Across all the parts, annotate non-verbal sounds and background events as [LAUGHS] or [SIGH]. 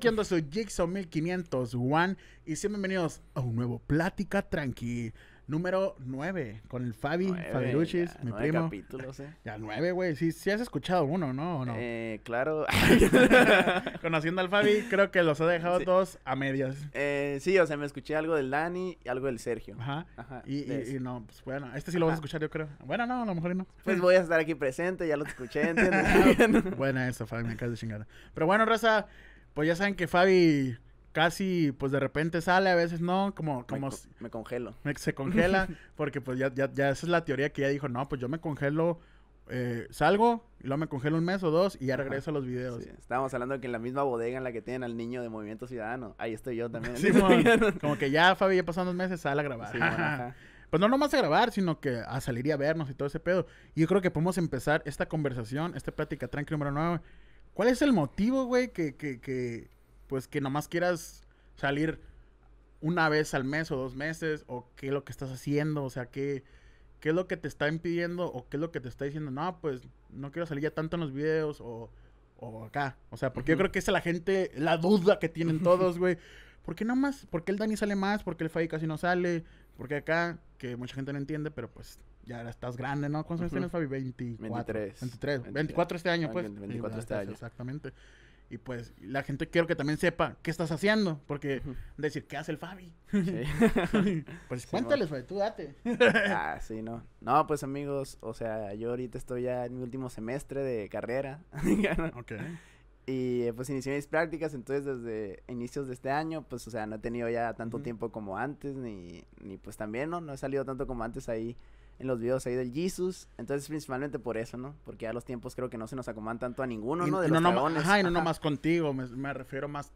¿Qué onda? su Jigsaw one y sean bienvenidos a un nuevo Plática Tranqui número 9 con el Fabi, Fabi Fabiruchis, mi nueve primo. capítulos, eh. Ya nueve, güey. Si sí has escuchado uno, ¿no? Eh, claro. [LAUGHS] Conociendo al Fabi, [LAUGHS] creo que los he dejado todos a medias. Eh, sí, o sea, me escuché algo del Dani y algo del Sergio. Ajá. Ajá y, y, no, pues bueno, este sí lo vas a escuchar, yo creo. Bueno, no, a lo mejor no. Pues voy a estar aquí presente, ya lo escuché, ¿entiendes? [LAUGHS] Bueno, eso, Fabi, me acabas de chingar. Pero bueno, Rosa pues ya saben que Fabi casi pues de repente sale, a veces no, como... como me, congelo. se congela, [LAUGHS] porque pues ya, ya, ya, esa es la teoría que ya dijo, no, pues yo me congelo, eh, salgo y luego me congelo un mes o dos y ya regreso a los videos. Estábamos hablando de que en la misma bodega en la que tienen al niño de Movimiento Ciudadano, ahí estoy yo también. [LAUGHS] como, que ya Fabi ya pasaron dos meses, sale a grabar. [LAUGHS] pues no nomás a grabar, sino que a salir y a vernos y todo ese pedo. Y yo creo que podemos empezar esta conversación, esta plática tranqui número nueve. ¿Cuál es el motivo, güey, que, que, que, pues que nomás quieras salir una vez al mes o dos meses? ¿O qué es lo que estás haciendo? O sea, ¿qué, qué es lo que te está impidiendo? ¿O qué es lo que te está diciendo? No, pues no quiero salir ya tanto en los videos o, o acá. O sea, porque yo creo que esa es la gente, la duda que tienen [LAUGHS] todos, güey. ¿Por qué nomás, ¿Por qué el Dani sale más? ¿Por qué el Fai casi no sale? ¿Por qué acá? Que mucha gente no entiende, pero pues ya estás grande, ¿no? ¿Cuántos años tienes, Fabi? 23. 23. 24 este año, ah, pues. 24 este año. Exactamente. Y pues la gente quiero que también sepa qué estás haciendo, porque decir, ¿qué hace el Fabi? [LAUGHS] pues cuéntales, Fabi, tú date. [LAUGHS] ah, sí, no. No, pues amigos, o sea, yo ahorita estoy ya en mi último semestre de carrera. [LAUGHS] ok. Y pues inicié mis prácticas, entonces desde inicios de este año, pues o sea, no he tenido ya tanto tiempo como antes, ni, ni pues también, ¿no? No he salido tanto como antes ahí en los videos ahí del Jesus. Entonces, principalmente por eso, ¿no? Porque ya los tiempos creo que no se nos acomodan tanto a ninguno, ¿no? De los no, Ajá, y no nomás contigo, me, refiero más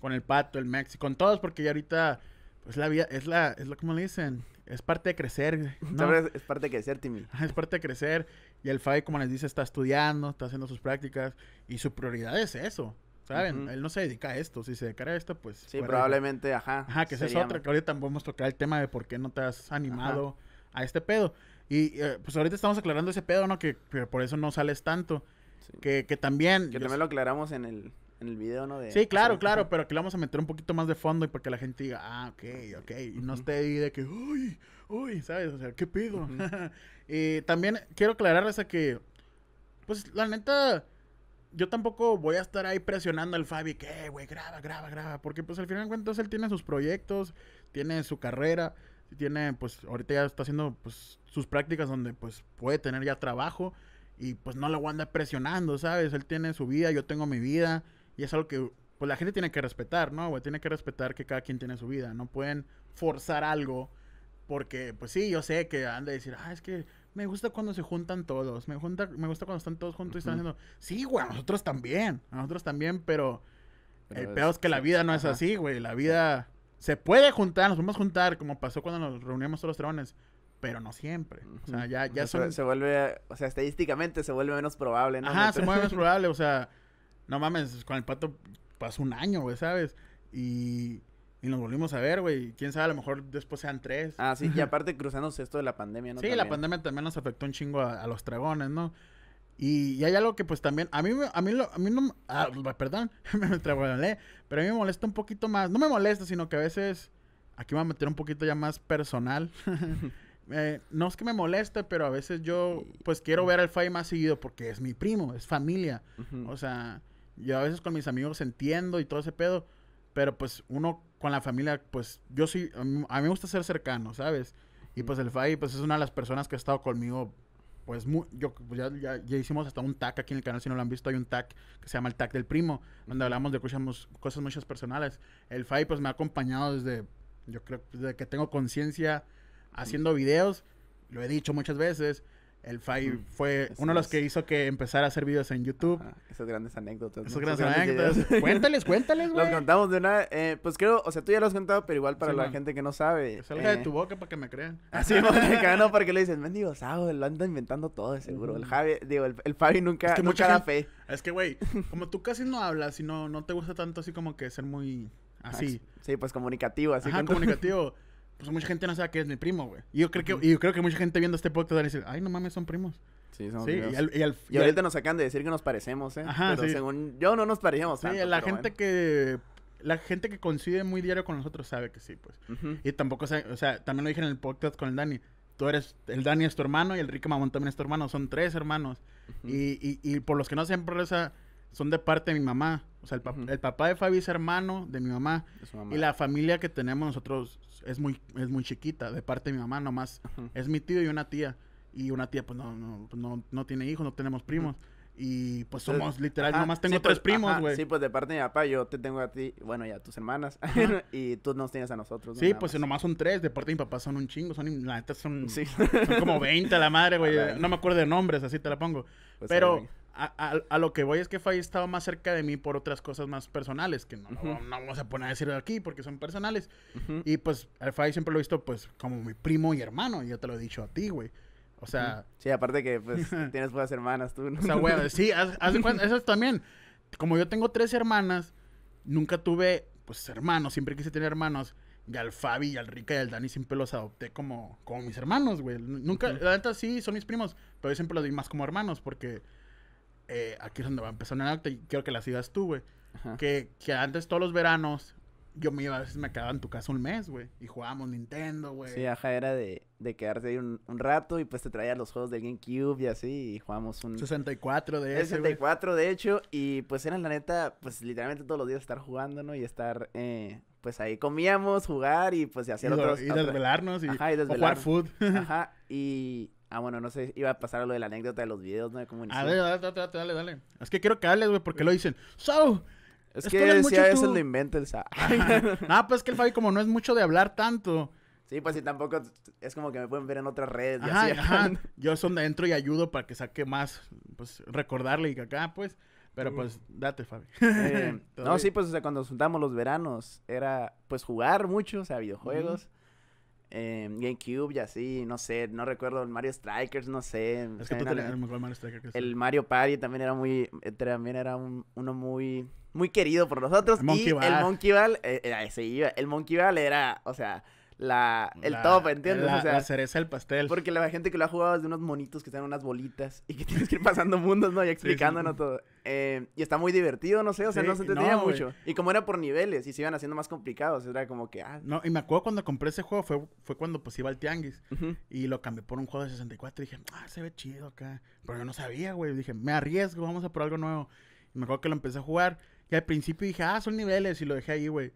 con el Pato, el Mexi. con todos, porque ya ahorita, pues la vida, es la, es lo como le dicen, es parte de crecer. [LAUGHS] ¿no? Es, parte de crecer, Timmy. Es parte de crecer. Y el Fabi, como les dice, está estudiando, está haciendo sus prácticas, y su prioridad es eso. ¿Saben? Él no se dedica a esto. Si se dedica a esto, pues. Sí, probablemente, ajá. Ajá, que esa es otra. Que ahorita podemos tocar el tema de por qué no te has animado a este pedo. Y eh, pues ahorita estamos aclarando ese pedo, ¿no? Que, por eso no sales tanto. Que, que, también... Que también lo aclaramos en el, en video, ¿no? sí, claro, claro, pero aquí lo vamos a meter un poquito más de fondo y para que la gente diga, ah, ok, ok, y no esté ahí de que, uy, uy, ¿sabes? O sea, ¿qué pedo? [LAUGHS] y también quiero aclararles a que, pues la neta, yo tampoco voy a estar ahí presionando al Fabi que, eh, güey, graba, graba, graba, porque pues al final de cuentas él tiene sus proyectos, tiene su carrera tiene, pues ahorita ya está haciendo pues, sus prácticas donde pues puede tener ya trabajo y pues no lo anda presionando, ¿sabes? Él tiene su vida, yo tengo mi vida y es algo que pues la gente tiene que respetar, ¿no? Güey? Tiene que respetar que cada quien tiene su vida, no pueden forzar algo porque pues sí, yo sé que anda a decir, ah, es que me gusta cuando se juntan todos, me, junta, me gusta cuando están todos juntos y están haciendo, sí, güey, a nosotros también, a nosotros también, pero... el peor es que la vida no es así, güey. La vida se puede juntar, nos podemos juntar, como pasó cuando nos reuníamos todos los dragones, pero no siempre. O sea, ya, ya se, vuelve, o sea, estadísticamente se vuelve menos probable, ¿no? Ajá, se vuelve menos [LAUGHS] probable, o sea, no mames, con el pato pasó un año, güey, ¿sabes? Y, nos volvimos a ver, güey. Quién sabe, a lo mejor después sean tres. Ah, sí, y aparte cruzándose esto de la pandemia, ¿no? Sí, la pandemia también nos afectó un chingo a, a los dragones, ¿no? Y, hay algo que pues también, a mí, a mí, a mí no, ah, [LAUGHS] perdón, [LAUGHS] me entregué, pero a mí me molesta un poquito más, no me molesta, sino que a veces, aquí me voy a meter un poquito ya más personal, [LAUGHS] eh, no es que me moleste, pero a veces yo pues quiero ver al Fai más seguido porque es mi primo, es familia, o sea, yo a veces con mis amigos entiendo y todo ese pedo, pero pues uno con la familia, pues yo sí, a a mí me gusta ser cercano, ¿sabes? Y pues el Fai pues es una de las personas que ha estado conmigo pues, yo, pues, ya, hicimos hasta un tag aquí en el canal, si no lo han visto, hay un tag que se llama el tag del primo, donde hablamos de cosas, cosas muchas personales. El Fai pues me ha acompañado desde, yo creo, desde que tengo conciencia haciendo videos, lo he dicho muchas veces, el Fai mm. fue uno de los que hizo que empezara a hacer videos en YouTube. Esas grandes anécdotas. Esas grandes anécdotas. [LAUGHS] cuéntales, cuéntales, güey. Los contamos de una... Eh, pues creo, o sea, tú ya los has contado, pero igual para la gente que no sabe. salga de eh. tu boca para que me crean. Así, ah, no, no, porque le dicen, mendigo, lo anda inventando todo, seguro. güey". El mm. Javi, digo, el, Fabi nunca, es que nunca fe. Es que, güey, como tú casi no hablas y no, no te gusta tanto así como que ser muy así. sí, pues comunicativo, así. Ajá, comunicativo. [LAUGHS] pues mucha gente no sabe que es mi primo, güey. Y yo creo que, y yo creo que mucha gente viendo este podcast va ay, no mames, son primos. Sí, son primos. Y, y, ahorita nos sacan de decir que nos parecemos, ¿eh? Ajá, según yo no nos parecemos tanto, Sí, la gente que la gente que coincide muy diario con nosotros sabe que sí, pues. Y tampoco sabe, o sea, también lo dije en el podcast con el Dani. Tú eres, el Dani es tu hermano y el Rico Mamón también es tu hermano. Son tres hermanos. y, y, y por los que no sean por esa son de parte de mi mamá. O sea, el, papá de Fabi es hermano de mi mamá, Y la familia que tenemos nosotros es muy, es muy chiquita, de parte de mi mamá nomás. Es mi tío y una tía. Y una tía, pues no, no, pues, no, tiene hijos, no tenemos primos. Y pues somos literal, nomás tengo tres pues, primos, güey. Sí, pues de parte de mi papá, yo te tengo a ti, bueno, y a tus hermanas. [LAUGHS] y tú nos tienes a nosotros. Sí, pues nomás son tres. De parte de mi papá son un chingo. Son, la neta, son, como 20 la madre, güey. [LAUGHS] No me acuerdo de nombres, así te la pongo. Pues, Pero. A, lo que voy es que ha estaba más cerca de mí por otras cosas más personales, que no, vamos a poner a decirlo aquí porque son personales. Y pues al Fabi siempre lo he visto pues como mi primo y hermano, y yo te lo he dicho a ti, güey. O sea... Sí, aparte que pues [LAUGHS] tienes buenas hermanas tú. O sea, sí, haz, cuenta, eso también. Como yo tengo tres hermanas, nunca tuve pues hermanos, siempre quise tener hermanos. de alfabi Fabi, y al Rica y al Dani siempre los adopté como, como mis hermanos, güey. Nunca, la neta sí, son mis primos, pero yo siempre los vi más como hermanos porque eh, aquí es donde va a empezar una y quiero que la sigas tú, güey. Que, que, antes todos los veranos yo me iba, a veces me quedaba en tu casa un mes, güey. Y jugábamos Nintendo, güey. Sí, ajá, era de, de quedarse ahí un, un, rato y pues te traía los juegos de GameCube y así. Y jugábamos un... 64 de ese, 64 de hecho. Y pues era la neta, pues literalmente todos los días estar jugando, ¿no? Y estar... Eh, pues ahí comíamos, jugar y pues y hacer otros... Y desvelarnos y, jugar food. Ajá, y, [LAUGHS] Ah, bueno, no sé, iba a pasar lo de la anécdota de los videos, ¿no? De A ver, dale, dale, dale, dale. Es que quiero que hables, güey, porque lo dicen. ¡Sau! Es, que, a yo decía, eso lo inventa el Sa. ah, [LAUGHS] pues es que el Fabi como no es mucho de hablar tanto. Sí, pues sí, tampoco es como que me pueden ver en otras redes. así, ajá. [LAUGHS] Yo son de dentro y ayudo para que saque más, pues recordarle y que acá, pues. Pero pues, date, Fabi. [LAUGHS] no, sí, pues cuando juntamos los veranos era pues jugar mucho, o sea, videojuegos. Eh, GameCube y así, no sé, no recuerdo el Mario Strikers, no sé. Es que tú el Mario Strikers. El Mario Party también era muy, eh, también era uno muy, muy querido por nosotros. El Monkey y El Monkey Ball, eh, El Monkey Ball era, o sea, la, el top, ¿entiendes? La, o sea, la cereza del pastel. Porque la gente que lo ha jugado es de unos monitos que están unas bolitas y que [LAUGHS] tienes que ir pasando mundos, ¿no? Y explicándonos todo. Eh, y está muy divertido, no sé, o sea, no se entendía mucho. Y como era por niveles y se iban haciendo más complicados, era como que, ah. No, y me acuerdo cuando compré ese juego, fue, fue cuando pues iba al Tianguis y lo cambié por un juego de 64 y dije, ah, se ve chido acá. Pero yo no sabía, güey. Dije, me arriesgo, vamos a por algo nuevo. Y me acuerdo que lo empecé a jugar y al principio dije, ah, son niveles y lo dejé ahí, güey.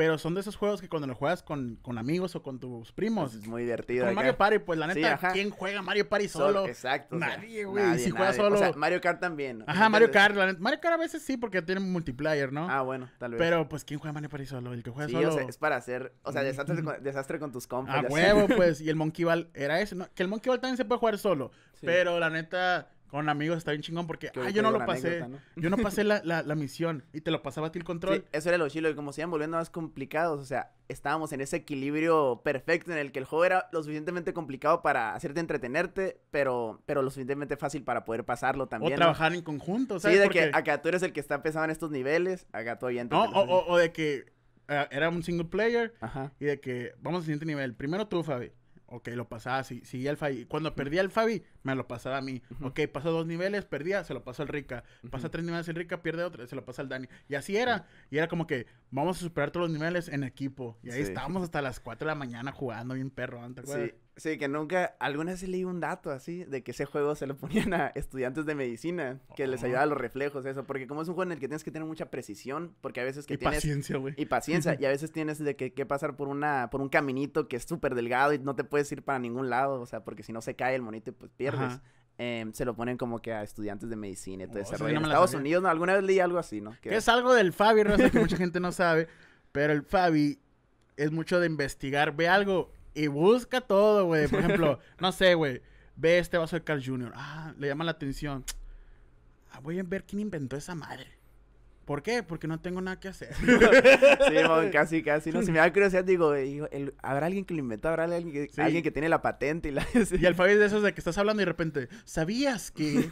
Pero son de esos juegos que cuando lo juegas con, con amigos o con tus primos. Pues es muy divertido. Con Mario Party, pues la neta, ¿quién juega Mario Party solo? exacto. Nadie, güey. si juega solo. O sea, Mario Kart también. ¿no? Ajá, Mario Kart. La neta. Mario Kart a veces sí, porque tiene multiplayer, ¿no? Ah, bueno, tal vez. Pero pues, ¿quién juega Mario Party solo? El que juega sí, solo. O sea, es para hacer, o sea, desastre con, tus compas. A ah, huevo, pues. [LAUGHS] Y el Monkey Ball era ese, ¿no? Que el Monkey Ball también se puede jugar solo. Pero la neta con amigos está bien chingón porque, ah, yo no lo pasé. Yo no [LAUGHS] pasé la, la, misión y te lo pasaba a ti el control. eso era lo chilo y como se iban volviendo más complicados, o sea, estábamos en ese equilibrio perfecto en el que el juego era lo suficientemente complicado para hacerte entretenerte, pero, pero lo suficientemente fácil para poder pasarlo también. O trabajar en conjunto, ¿sabes? Sí, de que acá tú eres el que está pesado en estos niveles, acá todavía No, o, o, de que eh, era un single player y de que vamos al siguiente nivel. Primero tú, Fabi. Ok, lo pasaba, si, sí el Fabi. Cuando perdía el Fabi, me lo pasaba a mí. Ok, pasó dos niveles, perdía, se lo pasó al Rica. Pasa tres niveles el Rica, pierde otra, se lo pasa al Dani. Y así era. Y era como que vamos a superar todos los niveles en equipo. Y ahí estábamos hasta las 4 de la mañana jugando un perro, antes, ¿te Sí, que nunca, alguna vez leí un dato así, de que ese juego se lo [LAUGHS] ponían a estudiantes de medicina, que les ayudaba a los reflejos, eso, porque como es un juego en el que tienes que tener mucha precisión, porque a veces que y paciencia, güey. Y paciencia, [LAUGHS] y a veces tienes de que, pasar por una, por un caminito que es súper delgado y no te puedes ir para ningún lado, o sea, porque si no se cae el monito y pues pierdes. Em, se lo ponen como que a estudiantes de medicina y todo oh, en Estados Unidos, alguna vez leí algo así, ¿no? Que... Es algo del Fabi, que mucha gente no sabe, pero el Fabi es mucho de investigar, ve algo y busca todo, güey. Por ejemplo, no sé, güey. Ve este vaso de Carl Jr. Ah, le llama la atención. Ah, voy a ver quién inventó esa madre. ¿Por qué? Porque no tengo nada que hacer. [LAUGHS] sí, casi, casi. No, si me da curiosidad, digo, ¿habrá alguien que lo inventó? ¿Habrá alguien que, tiene la patente? Y, la... [LAUGHS] y el de esos de que estás hablando y de repente, ¿sabías que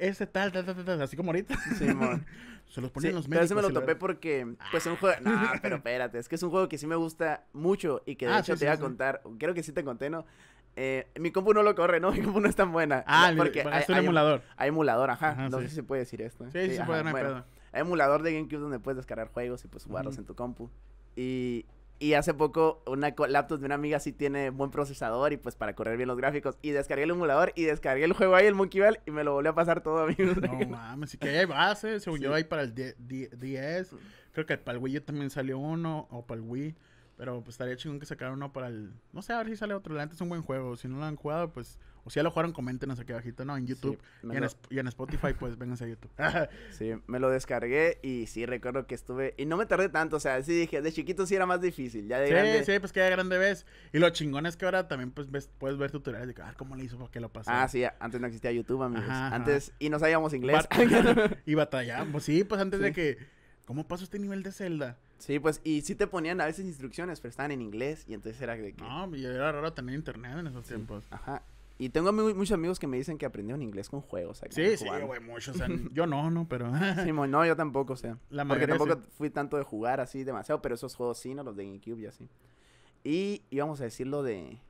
ese tal, tal, tal, tal, así como ahorita. Sí, [LAUGHS] Se los ponían sí, los médicos. Pero ese me lo topé porque, pues, es un ah. juego... No, [LAUGHS] pero espérate, es que es un juego que sí me gusta mucho y que de ah, hecho te voy a contar, creo que sí te conté, ¿no? Eh, mi compu no lo corre, ¿no? [LAUGHS] Mi compu no es tan buena. Ah, porque es un emulador. Hay emulador, ajá. no sé si se puede decir esto. Sí, sí, se puede, no hay Emulador de GameCube donde puedes descargar juegos y pues jugarlos en tu compu. Y y hace poco una laptop de una amiga sí tiene buen procesador y pues para correr bien los gráficos. Y descargué el emulador y descargué el juego ahí, el Monkey Ball, y me lo volvió a pasar todo a [LAUGHS] mí. No mames, y que hay bases, según yo, para el 10. Mm. Creo que para el Wii también salió uno, o para el Wii. Pero pues estaría chingón que sacaran uno para el... No sé, a ver si sale otro. La es un buen juego. Si no lo han jugado, pues o si ya lo jugaron, coméntenos aquí abajito, ¿no? En YouTube y, en Spotify, pues vénganse a YouTube. [LAUGHS] sí, me lo descargué y sí recuerdo que estuve. Y no me tardé tanto, o sea, sí dije, de chiquito sí era más difícil. Ya de sí, sí, pues que grande vez. Y lo chingón es que ahora también pues puedes ver tutoriales de ah, cómo le hizo porque que lo pasó. Ah, sí, antes no existía YouTube, amigos. antes, y no sabíamos inglés. [LAUGHS] [LAUGHS] y batallamos, sí, pues antes de que. ¿Cómo pasó este nivel de celda? Sí, pues, y sí te ponían a veces instrucciones, pero estaban en inglés y entonces era de que... No, y era raro tener internet en esos tiempos. Ajá. Y tengo muchos amigos que me dicen que aprendieron inglés con juegos. sí, sí, güey, muchos. O sea, [LAUGHS] yo no, no, pero. sí, [LAUGHS] no, yo tampoco, o sea. La porque tampoco fui tanto de jugar así demasiado, pero esos juegos sí, no los de GameCube y así. Y íbamos a decir lo de.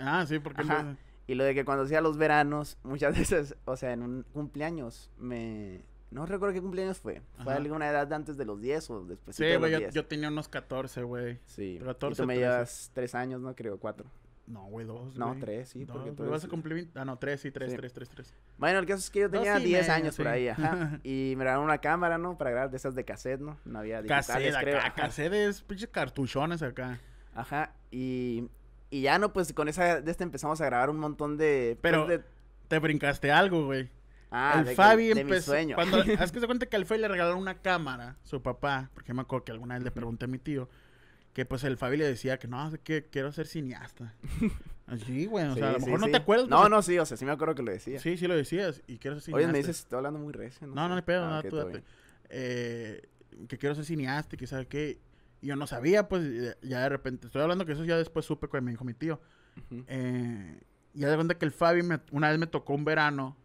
ah, sí, porque. Ajá. Y lo de que cuando hacía los veranos, [LAUGHS] muchas veces, o sea, en un cumpleaños, me. No recuerdo qué cumpleaños fue. Fue alguna edad antes de los 10 o después sí, de los Sí, güey, yo, tenía unos 14, güey. Sí. 14, y tú me llevas 3 años, ¿no? Creo, 4. No, güey, dos. No, tres, sí. tú vas a cumplir. Ah, no, tres, sí, tres, tres, tres, tres. Bueno, el caso es que yo tenía diez años por ahí, ajá. [LAUGHS] y me regalaron una cámara, ¿no? Para grabar de esas de cassette, ¿no? No había digitales, cassette, creo. Acá, cassette es pinches cartuchones acá. Ajá, y, y ya, ¿no? Pues con esa de esta empezamos a grabar un montón de. Pues, Pero te brincaste algo, güey. Ah, el Fabi empezó. Cuando, es [LAUGHS] que se cuenta que al Fabi le regalaron una cámara, su papá, porque me acuerdo que alguna vez le pregunté a mi tío que pues el Fabi le decía que no, que quiero ser cineasta. [LAUGHS] Así, güey, o sea, a lo mejor no te acuerdas. No, no, sí, o sea, sí me acuerdo que lo decía. Sí, sí lo decías y quiero ser cineasta. Oye, me dices, estoy hablando muy recio. No, no, no, ah, no, pedo, tú date. Eh, que quiero ser cineasta y que sabe qué. Y yo no sabía, pues ya de repente, estoy hablando que eso ya después supe cuando me dijo mi tío. Eh, y ya de repente que el Fabi una vez me tocó un verano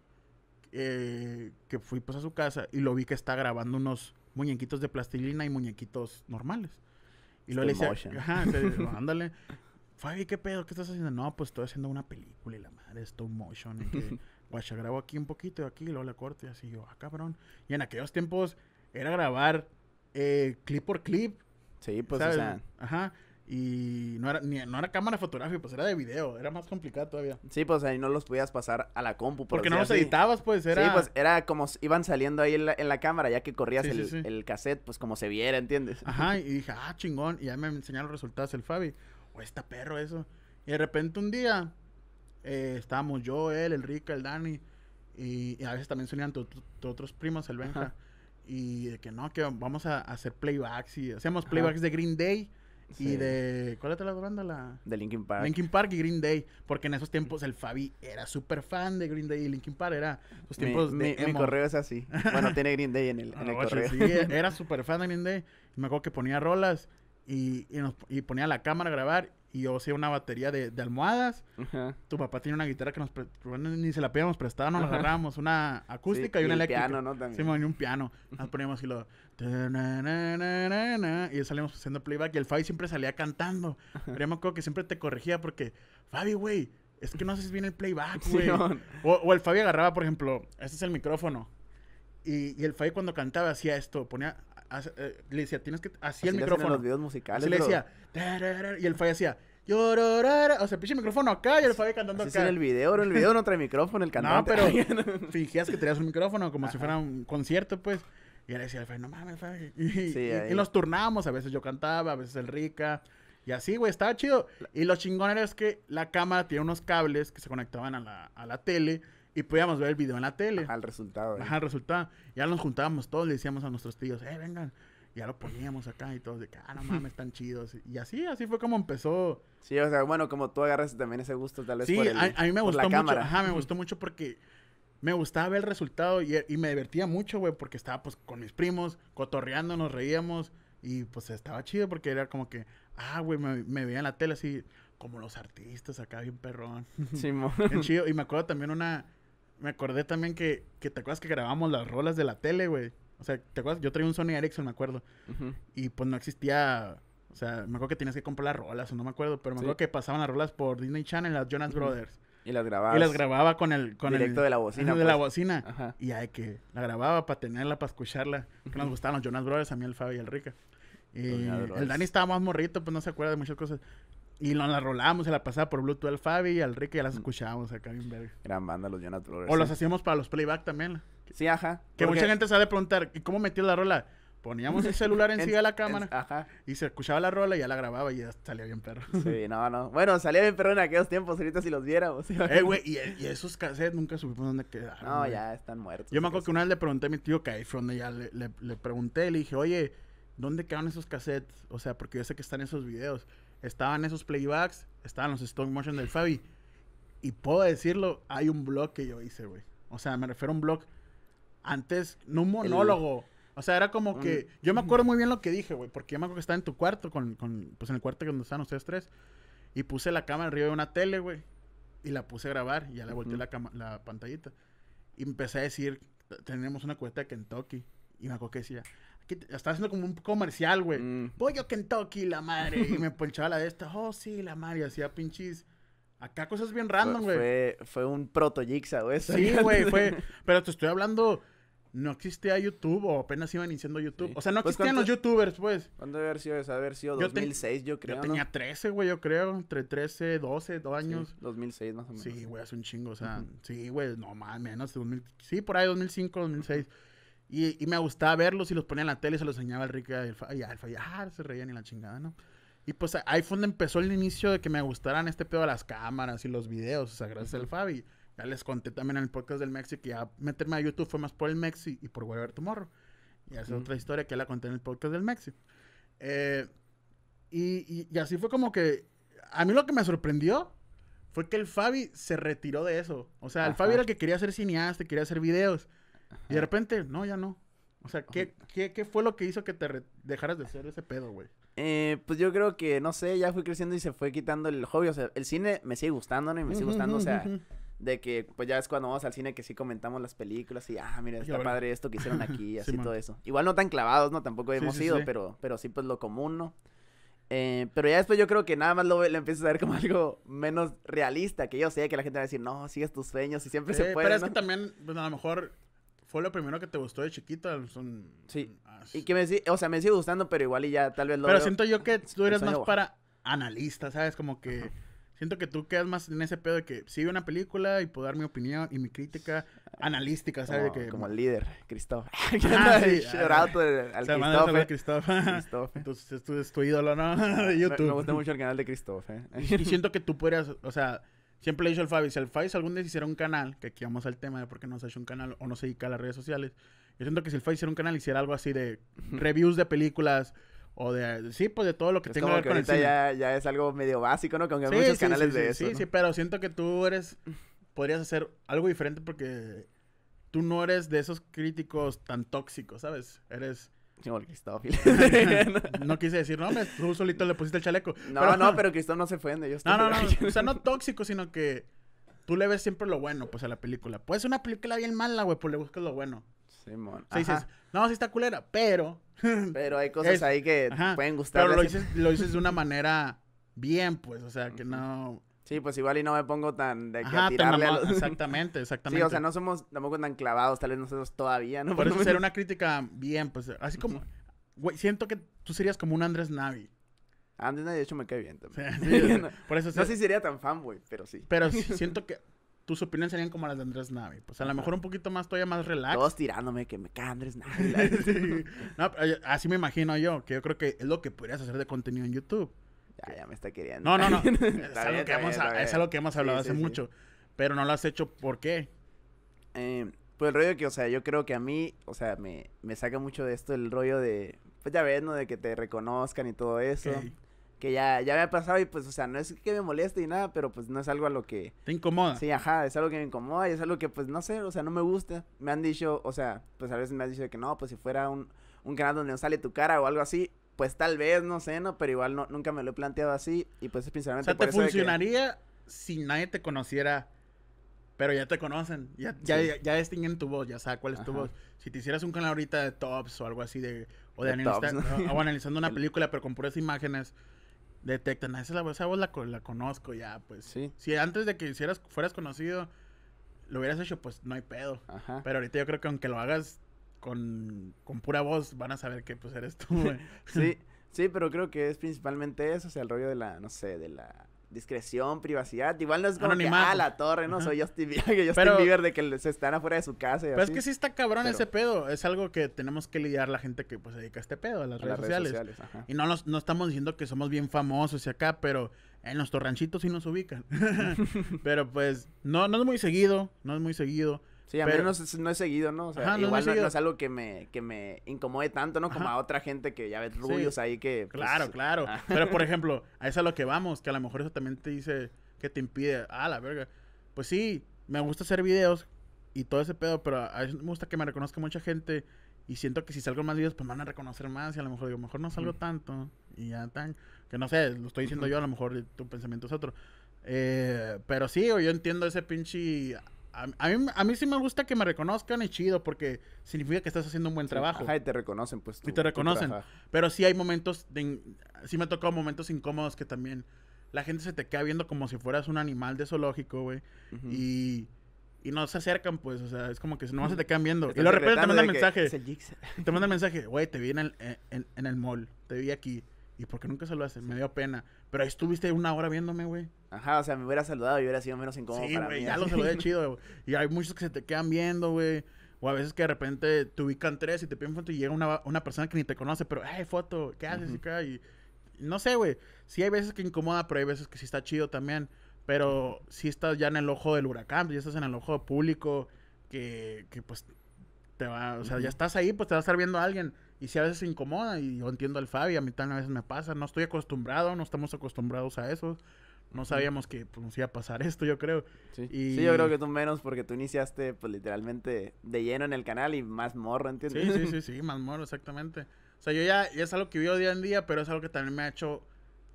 eh, que fui pues a su casa y lo vi que está grabando unos muñequitos de plastilina y muñequitos normales. Y luego le decía, ajá, entonces [LAUGHS] ándale. Fabi, ¿qué pedo? ¿Qué estás haciendo? No, pues estoy haciendo una película y la madre, stop motion. Y que, [LAUGHS] guacha, grabo aquí un poquito y aquí, luego la corto y así yo, ah, cabrón. Y en aquellos tiempos era grabar eh, clip por clip. Sí, pues, o sea. Ajá. Y no era, ni, no era cámara fotográfica, pues era de video, era más complicado todavía. Sí, pues ahí no los podías pasar a la compu. Porque no los editabas, pues era... Sí, pues era como iban saliendo ahí en la, cámara, ya que corrías el, cassette, pues como se viera, ¿entiendes? Ajá, [LAUGHS] y dije, ah, chingón, y ya me enseñaron los resultados el Fabi. O oh, está perro eso. Y de repente un día eh, estábamos yo, él, el Rica, el Dani, y, a veces también sonían tus otros primos, el Benja. Y de que no, que vamos a hacer playbacks y hacíamos playbacks de Green Day y de. ¿Cuál era la banda? La... De Linkin Park. Linkin Park y Green Day. Porque en esos tiempos el Fabi era súper fan de Green Day y Linkin Park. Era los tiempos mi, correo es así. Bueno, tiene Green Day en el, [LAUGHS] ah, correo. Sí, era súper fan de Green Day. Y me acuerdo que ponía rolas y, ponía la cámara a grabar y yo hacía una batería de, almohadas. Tu papá tenía una guitarra que nos ni se la pedíamos prestada, nos la agarrábamos, una acústica y una eléctrica. Piano, ¿no? Sí, y un piano. Nos [LAUGHS] poníamos y lo y salíamos haciendo playback y el Fabi siempre salía cantando. Pero que siempre te corregía porque, Fabi, güey, es que no haces bien el playback, güey. o, el Fabi agarraba, por ejemplo, este es el micrófono. Y, y el Fabi cuando cantaba hacía esto, ponía eh, le decía, tienes que. Así, así el micrófono. los videos musicales. Así le decía, y el Fay hacía. O sea, pinche micrófono acá y el Faye cantando así acá. en el video, en el video no trae micrófono el cantante. No, pero [LAUGHS] fingías que tenías un micrófono como si fuera un concierto, pues. Y él decía al Faye, no mames, [LAUGHS] Y, nos turnábamos. A veces yo cantaba, a veces el Rica. Y así, güey, estaba chido. Y lo chingón era es que la cámara tenía unos cables que se conectaban a la, a la tele y podíamos ver el video en la tele. al resultado. ¿eh? Ajá, el resultado. Ya nos juntábamos todos, le decíamos a nuestros tíos, eh, vengan. Ya lo poníamos acá y todos de que, ah, no [LAUGHS] mames, están chidos. Y así, así fue como empezó. Sí, o sea, bueno, como tú agarras también ese gusto tal vez por el, a, a, mí me gustó mucho, ajá, me gustó mucho porque me gustaba ver el resultado y, me divertía mucho, güey, porque estaba pues con mis primos, cotorreando, nos reíamos y pues estaba chido porque era como que, ah, güey, me, veía en la tele así, como los artistas acá, bien perrón. Sí, mo. [LAUGHS] chido. Y me acuerdo también una, me acordé también que, que te acuerdas que grabamos las rolas de la tele, güey. O sea, ¿te acuerdas? Yo traía un Sony Ericsson, me acuerdo. Y pues no existía. O sea, me acuerdo que tenías que comprar las rolas, o no me acuerdo, pero me acuerdo que pasaban las rolas por Disney Channel, las Jonas Brothers. Y las grababa. Y las grababa con el. Con directo de la bocina. De la pues. bocina. Y hay que la grababa para tenerla, para escucharla. Que nos gustaban los Jonas Brothers, a mí el Fabio y el Rica. Y el Dani estaba más morrito, pues no se acuerda de muchas cosas. Y nos la rolábamos, se la pasaba por Bluetooth al Fabi y al Rick y las escuchábamos acá bien verga. Gran banda los Jonas Brothers. O los hacíamos para los playback también. Sí, ajá. Que mucha gente sabe preguntar, ¿y cómo metió la rola? Poníamos el celular [LAUGHS] encima de la cámara. Ajá. Y se escuchaba la rola y ya la grababa y ya salía bien perro. Sí, [LAUGHS] no, no. Bueno, salía bien perro en aquellos tiempos, ahorita si los viéramos. Ey, [LAUGHS] Eh, güey, y, y, esos cassettes nunca supimos dónde quedaron. No, ya están muertos. Yo me acuerdo que una vez le pregunté a mi tío que y ya le, le, le pregunté, le dije, oye, ¿dónde quedaron esos cassettes? O sea, porque yo sé que están esos videos estaban esos playbacks, estaban los stop motion del Fabi. Y puedo decirlo, hay un blog que yo hice, güey. O sea, me refiero a un blog antes, no un monólogo. O sea, era como que. Yo me acuerdo muy bien lo que dije, güey. Porque yo me acuerdo que estaba en tu cuarto, con, pues en el cuarto donde estaban ustedes tres. Y puse la cámara arriba de una tele, güey. Y la puse a grabar. Y ya le volteé la, pantallita. Y empecé a decir: Tenemos una cubeta de Kentucky. Y me acuerdo que decía: estaba haciendo como un comercial, güey. Mm. Voy Pollo Kentucky, la madre. Y me [LAUGHS] ponchaba la de esta. Oh, sí, la madre. hacía pinches. Acá cosas bien random, güey. Fue, un proto Jigsaw, güey. Sí, güey, [LAUGHS] fue. Pero te estoy hablando. No existía YouTube o apenas iban iniciando YouTube. O sea, no pues, existían los YouTubers, pues. ¿Cuándo haber sido eso? Haber sido 2006, yo creo. Yo tenía 13, güey, yo creo. Entre 13, 12, 2 años. Sí, 2006, más o menos. Sí, güey, hace un chingo. O sea, sí, güey, no más, menos. 2000, sí, por ahí, 2005, 2006. Y, me gustaba verlos y los ponía en la tele y se los enseñaba al rica y Alfa. Y ah, se reían y la chingada, ¿no? Y pues ahí fue donde empezó el inicio de que me gustaran este pedo de las cámaras y los videos. O sea, gracias al Fabi. Ya les conté también en el podcast del Mexi que ya meterme a YouTube fue más por el Mexi y por Volver tu Morro. Y esa es otra historia que ya la conté en el podcast del Mexi. Eh, y, así fue como que. A mí lo que me sorprendió fue que el Fabi se retiró de eso. O sea, el Fabi era el que quería ser cineasta, quería hacer videos. Y de repente, no, ya no. O sea, ¿qué, qué, fue lo que hizo que te dejaras de hacer ese pedo, güey? Eh, pues yo creo que, no sé, ya fui creciendo y se fue quitando el hobby. O sea, el cine me sigue gustando, ¿no? Y me sigue gustando, o sea, de que, pues ya es cuando vamos al cine que sí comentamos las películas y, ah, mira, está padre esto que hicieron aquí, y [LAUGHS] así todo eso. Igual no tan clavados, ¿no? Tampoco hemos ido, pero, pero sí, pues lo común, ¿no? Eh, pero ya después yo creo que nada más lo, empiezo empiezas a ver como [LAUGHS] algo menos realista, que yo sé que la gente va a decir, no, sigues tus sueños y siempre se puede. Pero es que también, pues a lo mejor fue lo primero que te gustó de chiquito? Son... Sí. Mm, y que me o sea, me sigue gustando, pero igual y ya tal vez lo. Pero siento yo que tú eres más para analista, ¿sabes? Como que. Siento que tú quedas más en ese pedo de que sigue una película y puedo dar mi opinión y mi crítica analística, ¿sabes? Como, que, como el líder, Cristóbal. Ah, Entonces, tú es tu ídolo, ¿no? [LAUGHS] YouTube. Me, gusta mucho el canal de Cristóbal. ¿eh? siento que tú podrías, o sea, Siempre le he dicho al Fabi, si el Fabi algún día hiciera un canal, que aquí vamos al tema de por qué no se ha hecho un canal o no se dedica a las redes sociales, yo siento que si el Fabi hiciera un canal, hiciera algo así de reviews de películas o de... Sí, pues de todo lo que tengo tenga que ver con Ya, ya es algo medio básico, ¿no? Con hay muchos canales de eso, Sí, sí, pero siento que tú eres... Podrías hacer algo diferente porque tú no eres de esos críticos tan tóxicos, ¿sabes? Eres [LAUGHS] [LAUGHS] no quise decir nombres, tú solito le pusiste el chaleco. No, no, pero Cristóbal no se fue de ellos. no, no, no. O sea, no [LAUGHS] tóxico, sino que tú le ves siempre lo bueno, pues, a la película. Puede ser una película bien mala, güey, pues le buscas lo bueno. Simón. Sí, o sea, no, sí está culera, pero... pero hay cosas ahí que pueden gustar. Pero lo dices de una manera bien, pues, o sea, que no... Sí, pues igual y no me pongo tan de que tirarle Exactamente, exactamente. [LAUGHS] Sí, o sea, no somos tampoco tan clavados, tal vez nosotros todavía, ¿no? Por eso ser una crítica bien, pues, así como... Güey, siento que tú serías como un Andrés Navi. Andrés Navi, de hecho, me cae bien también. [LAUGHS] por eso... No sé si sería tan fanboy, pero sí. Pero [LAUGHS] sí, siento que tus opiniones serían como las de Andrés Navi. Pues a lo mejor un poquito más, todavía más relax. Todos tirándome que me cae Andrés Navi. así me imagino yo, que yo creo que es lo que podrías hacer de contenido en YouTube. Ya, ya me está queriendo. No, no, no. [LAUGHS] es, algo que hemos, hablado hace mucho. Pero no lo has hecho, ¿por qué? Eh, pues el rollo que, o sea, yo creo que a mí, o sea, me, saca mucho de esto el rollo de, pues ya ves, ¿no? De que te reconozcan y todo eso. Que ya, ya me ha pasado y pues, o sea, no es que me moleste y nada, pero pues no es algo a lo que... Te incomoda. Sí, ajá, es algo que me incomoda y es algo que pues no sé, o sea, no me gusta. Me han dicho, o sea, pues a veces me han dicho que no, pues si fuera un, un canal donde no sale tu cara o algo así, pues tal vez, no sé, ¿no? Pero igual no, nunca me lo he planteado así. Y pues es principalmente. O te funcionaría si nadie te conociera. Pero ya te conocen, ya, ya, ya, distinguen tu voz, ya saben cuál es tu voz. Si te hicieras un canal ahorita de tops o algo así de... O de, ah, analizando una [LAUGHS] película, pero con puras imágenes, detectan, ah, esa, la, esa voz la, conozco ya, pues. Sí. Si antes de que hicieras, fueras conocido, lo hubieras hecho, pues no hay pedo. Pero ahorita yo creo que aunque lo hagas con, con pura voz van a saber que pues eres tú, [LAUGHS] sí, sí, pero creo que es principalmente eso, o sea, el rollo de la, no sé, de la discreción, privacidad. Igual no es como ah, la torre, no soy Justin Bieber, [LAUGHS] Justin Bieber de que se están afuera de su casa Pero es que sí está cabrón ese pedo. Es algo que tenemos que lidiar la gente que pues se dedica a este pedo, a las, redes, sociales. Y no, nos, no estamos diciendo que somos bien famosos y acá, pero en los torranchitos sí nos ubican. [LAUGHS] pero pues, no, no es muy seguido, no es muy seguido. Sí, a pero... no, he seguido, ¿no? O sea, igual no, es algo que me, me incomode tanto, ¿no? Como a otra gente que ya ves rubios ahí que... Pues, claro, claro. Ah. Pero, por [LAUGHS] ejemplo, a eso es a lo que vamos, que a lo mejor eso también te dice que te impide. Ah, la verga. Pues sí, me gusta hacer videos y todo ese pedo, pero a mí me gusta que me reconozca mucha gente y siento que si salgo más videos, pues me van a reconocer más y a lo mejor digo, mejor no salgo tanto y ya tan... Que no sé, lo estoy diciendo yo, a lo mejor tu pensamiento es otro. Eh, pero sí, yo entiendo ese pinche a, mí, sí me gusta que me reconozcan, es chido, porque significa que estás haciendo un buen trabajo. Ajá, y te reconocen, pues. y te reconocen. Pero sí hay momentos, sí me ha tocado momentos incómodos que también la gente se te queda viendo como si fueras un animal de zoológico, güey. Y no se acercan, pues, o sea, es como que nomás se te quedan viendo. [LAUGHS] y lo repente te mandan mensaje. Te manda [LAUGHS] mensaje, güey, te vi en el, en, en el mall, te vi aquí. ¿y por qué nunca saludaste? Me dio pena. Pero ahí estuviste una hora viéndome, güey. Ajá, o sea, me hubiera saludado y hubiera sido menos incómodo para mí. Sí, ya lo saludé chido, [LAUGHS] Y hay muchos que se te quedan viendo, güey. O a veces que de repente te ubican tres y te piden foto y llega una, persona que ni te conoce, pero, ¡ay, foto, ¿qué haces Y no sé, güey. Sí hay veces que incomoda, pero hay veces que sí está chido también. Pero si estás ya en el ojo del huracán, ya estás en el ojo público, que, que pues te va, o sea, ya estás ahí, pues te va a estar viendo a alguien. Y si a veces incomoda, y yo entiendo al Fabi, a mí también a veces me pasa, no estoy acostumbrado, no estamos acostumbrados a eso. No sabíamos que pues, nos iba a pasar [LAUGHS] esto, yo creo. Sí. yo creo que tú menos porque tú iniciaste pues literalmente de lleno en el canal y más morro, ¿entiendes? Sí, sí, sí, [LAUGHS] sí, más morro, exactamente. O sea, yo ya, es algo que vivo día en día, pero es algo que también me ha hecho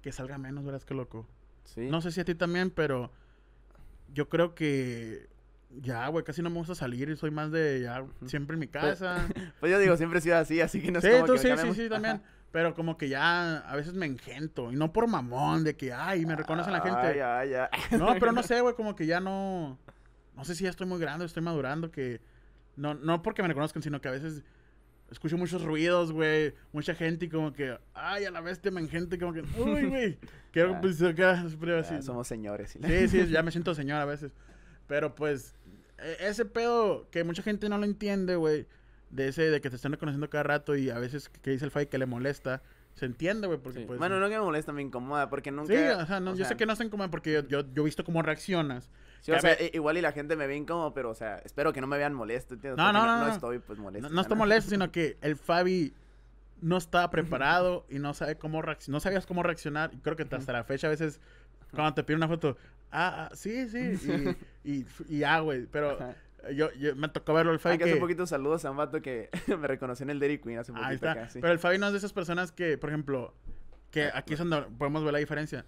que salga menos, ¿verdad? que loco. Sí. No sé si a ti también, pero yo creo que ya, güey, casi no me gusta salir y soy más de ya siempre en mi casa. [LAUGHS] Pues, yo digo, siempre he sido así, así que no sé. Sí, como sí, sí, sí, también. Pero como que ya a veces me engento. Y no por mamón, de que, ay, me reconocen la gente. No, pero no [LAUGHS] sé, güey, como que ya no. No sé si ya estoy muy grande, estoy madurando, que. No, no porque me reconozcan, sino que a veces escucho muchos ruidos, güey. Mucha gente y como que, ay, a la vez me engento. Como que, uy, [LAUGHS] güey. Quiero que pues acá, así. Somos señores. Sí, sí, ya me siento señor a veces. Pero pues e, ese pedo que mucha gente no lo entiende, güey, de ese de que te están reconociendo cada rato y a veces que dice el Fabi que le molesta. Se entiende, güey, porque pues Bueno, no que me molesta, me incomoda, porque nunca... Sí, o sea, no, yo sé que no se incomoda porque yo, he visto cómo reaccionas. Sí, o sea, igual y la gente me ve incómodo, pero, o sea, espero que no me vean molesto, No, no, no, no, estoy, pues, molesto. No, estoy molesto, sino que el Fabi no estaba preparado y no sabe cómo reaccionar, no sabías cómo reaccionar. Y creo que hasta la fecha a veces cuando te piden una foto, ah, ah sí, sí. Y, y, ah, güey, pero... Yo, yo, me tocó verlo el Fabi. Hay que... un poquito saludos a un vato que [LAUGHS] me reconoció en el Dairy Queen hace poquito. Ahí está. Pero el Fabi no es de esas personas que, por ejemplo, que ah, aquí es donde podemos ver la diferencia.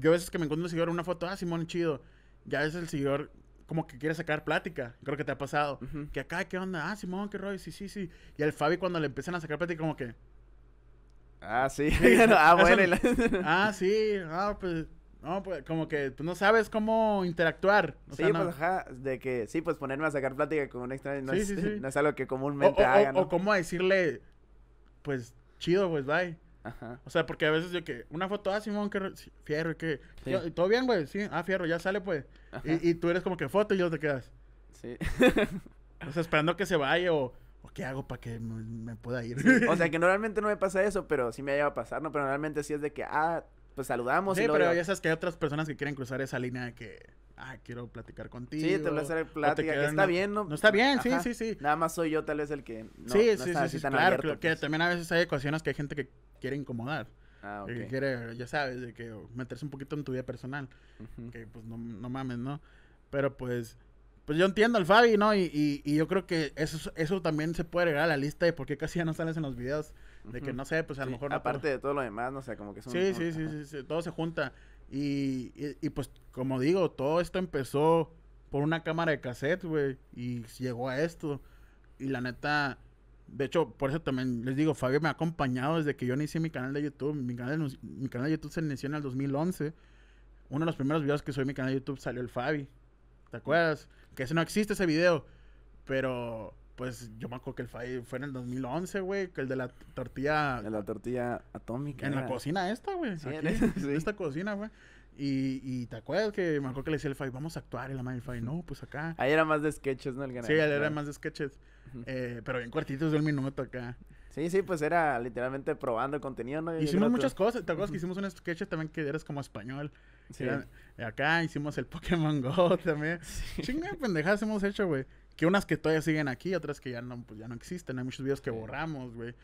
Yo a veces que me encuentro un seguidor una foto, ah, Simón, chido. Ya es el seguidor como que quiere sacar plática. Creo que te ha pasado. Que acá, ¿qué onda? Ah, Simón, qué rollo. Sí, sí, sí. Y al Fabi cuando le empiezan a sacar plática como que... Ah, sí. [LAUGHS] ah, bueno. [LAUGHS] ah, sí. Ah, pues... No, pues como que pues, no sabes cómo interactuar. O sí, sea, pues, ajá, de que sí, pues ponerme a sacar plática con un extraño no, [LAUGHS] es, algo que comúnmente hagan. ¿no? O cómo decirle, pues chido, pues bye. Ajá. O sea, porque a veces yo que una foto, ah, Simón, que fierro, que todo bien, güey, sí, ah, fierro, ya sale, pues. Y, y, tú eres como que foto y yo te quedas. Sí. o sea, esperando que se vaya o. ¿qué hago para que me, pueda ir? O sea, que [LAUGHS] normalmente no me pasa eso, pero sí me ha llegado a pasar, ¿no? Pero normalmente sí es de que, ah, pues saludamos. Sí, y pero ya sabes que hay otras personas que quieren cruzar esa línea de que, ah, quiero platicar contigo. Sí, te voy a hacer plática, que está bien, ¿no? No está bien, sí, sí, sí. Nada más soy yo tal vez el que no, sí, sí, sí, sí, claro, que, pues. también a veces hay ecuaciones que hay gente que quiere incomodar. Ah, Que eh, quiere, ya sabes, de que meterse un poquito en tu vida personal. Que pues no, no mames, ¿no? Pero pues pues yo entiendo al Fabi, ¿no? Y, y, yo creo que eso, eso también se puede agregar a la lista de por qué casi ya no sales en los videos. De que no sé, pues a lo mejor. Aparte de todo lo demás, no sé, como que son. Sí, sí, sí, sí, sí, todo se junta. Y, y, pues, como digo, todo esto empezó por una cámara de cassette, güey. Y llegó a esto. Y la neta, de hecho, por eso también les digo, Fabio me ha acompañado desde que yo inicié mi canal de YouTube. Mi canal de, mi canal de YouTube se inició en el 2011. Uno de los primeros videos que subí mi canal de YouTube salió el Fabi. ¿Te acuerdas? Que ese no existe ese video. Pero pues yo me acuerdo que el Fai fue en el 2011, güey, que el de la tortilla... De la tortilla atómica. En la cocina esta, güey. Sí, En [LAUGHS] esta cocina, güey. Y, y te acuerdas que me acuerdo que le decía el Fai, vamos a actuar. en la madre del no, pues acá. Ahí era más de sketches, ¿no? Sí, ahí era más de sketches. Eh, pero en cuartitos un minuto acá. Sí, sí, pues era literalmente probando contenido, ¿no? Hicimos muchas cosas. ¿Te acuerdas que hicimos un sketch también que eres como español? Sí. acá hicimos el Pokémon Go [LAUGHS] también. Sí. pendejadas hemos hecho, güey. Que unas que todavía siguen aquí, otras que ya no, pues ya no existen. Hay muchos videos que borramos, güey,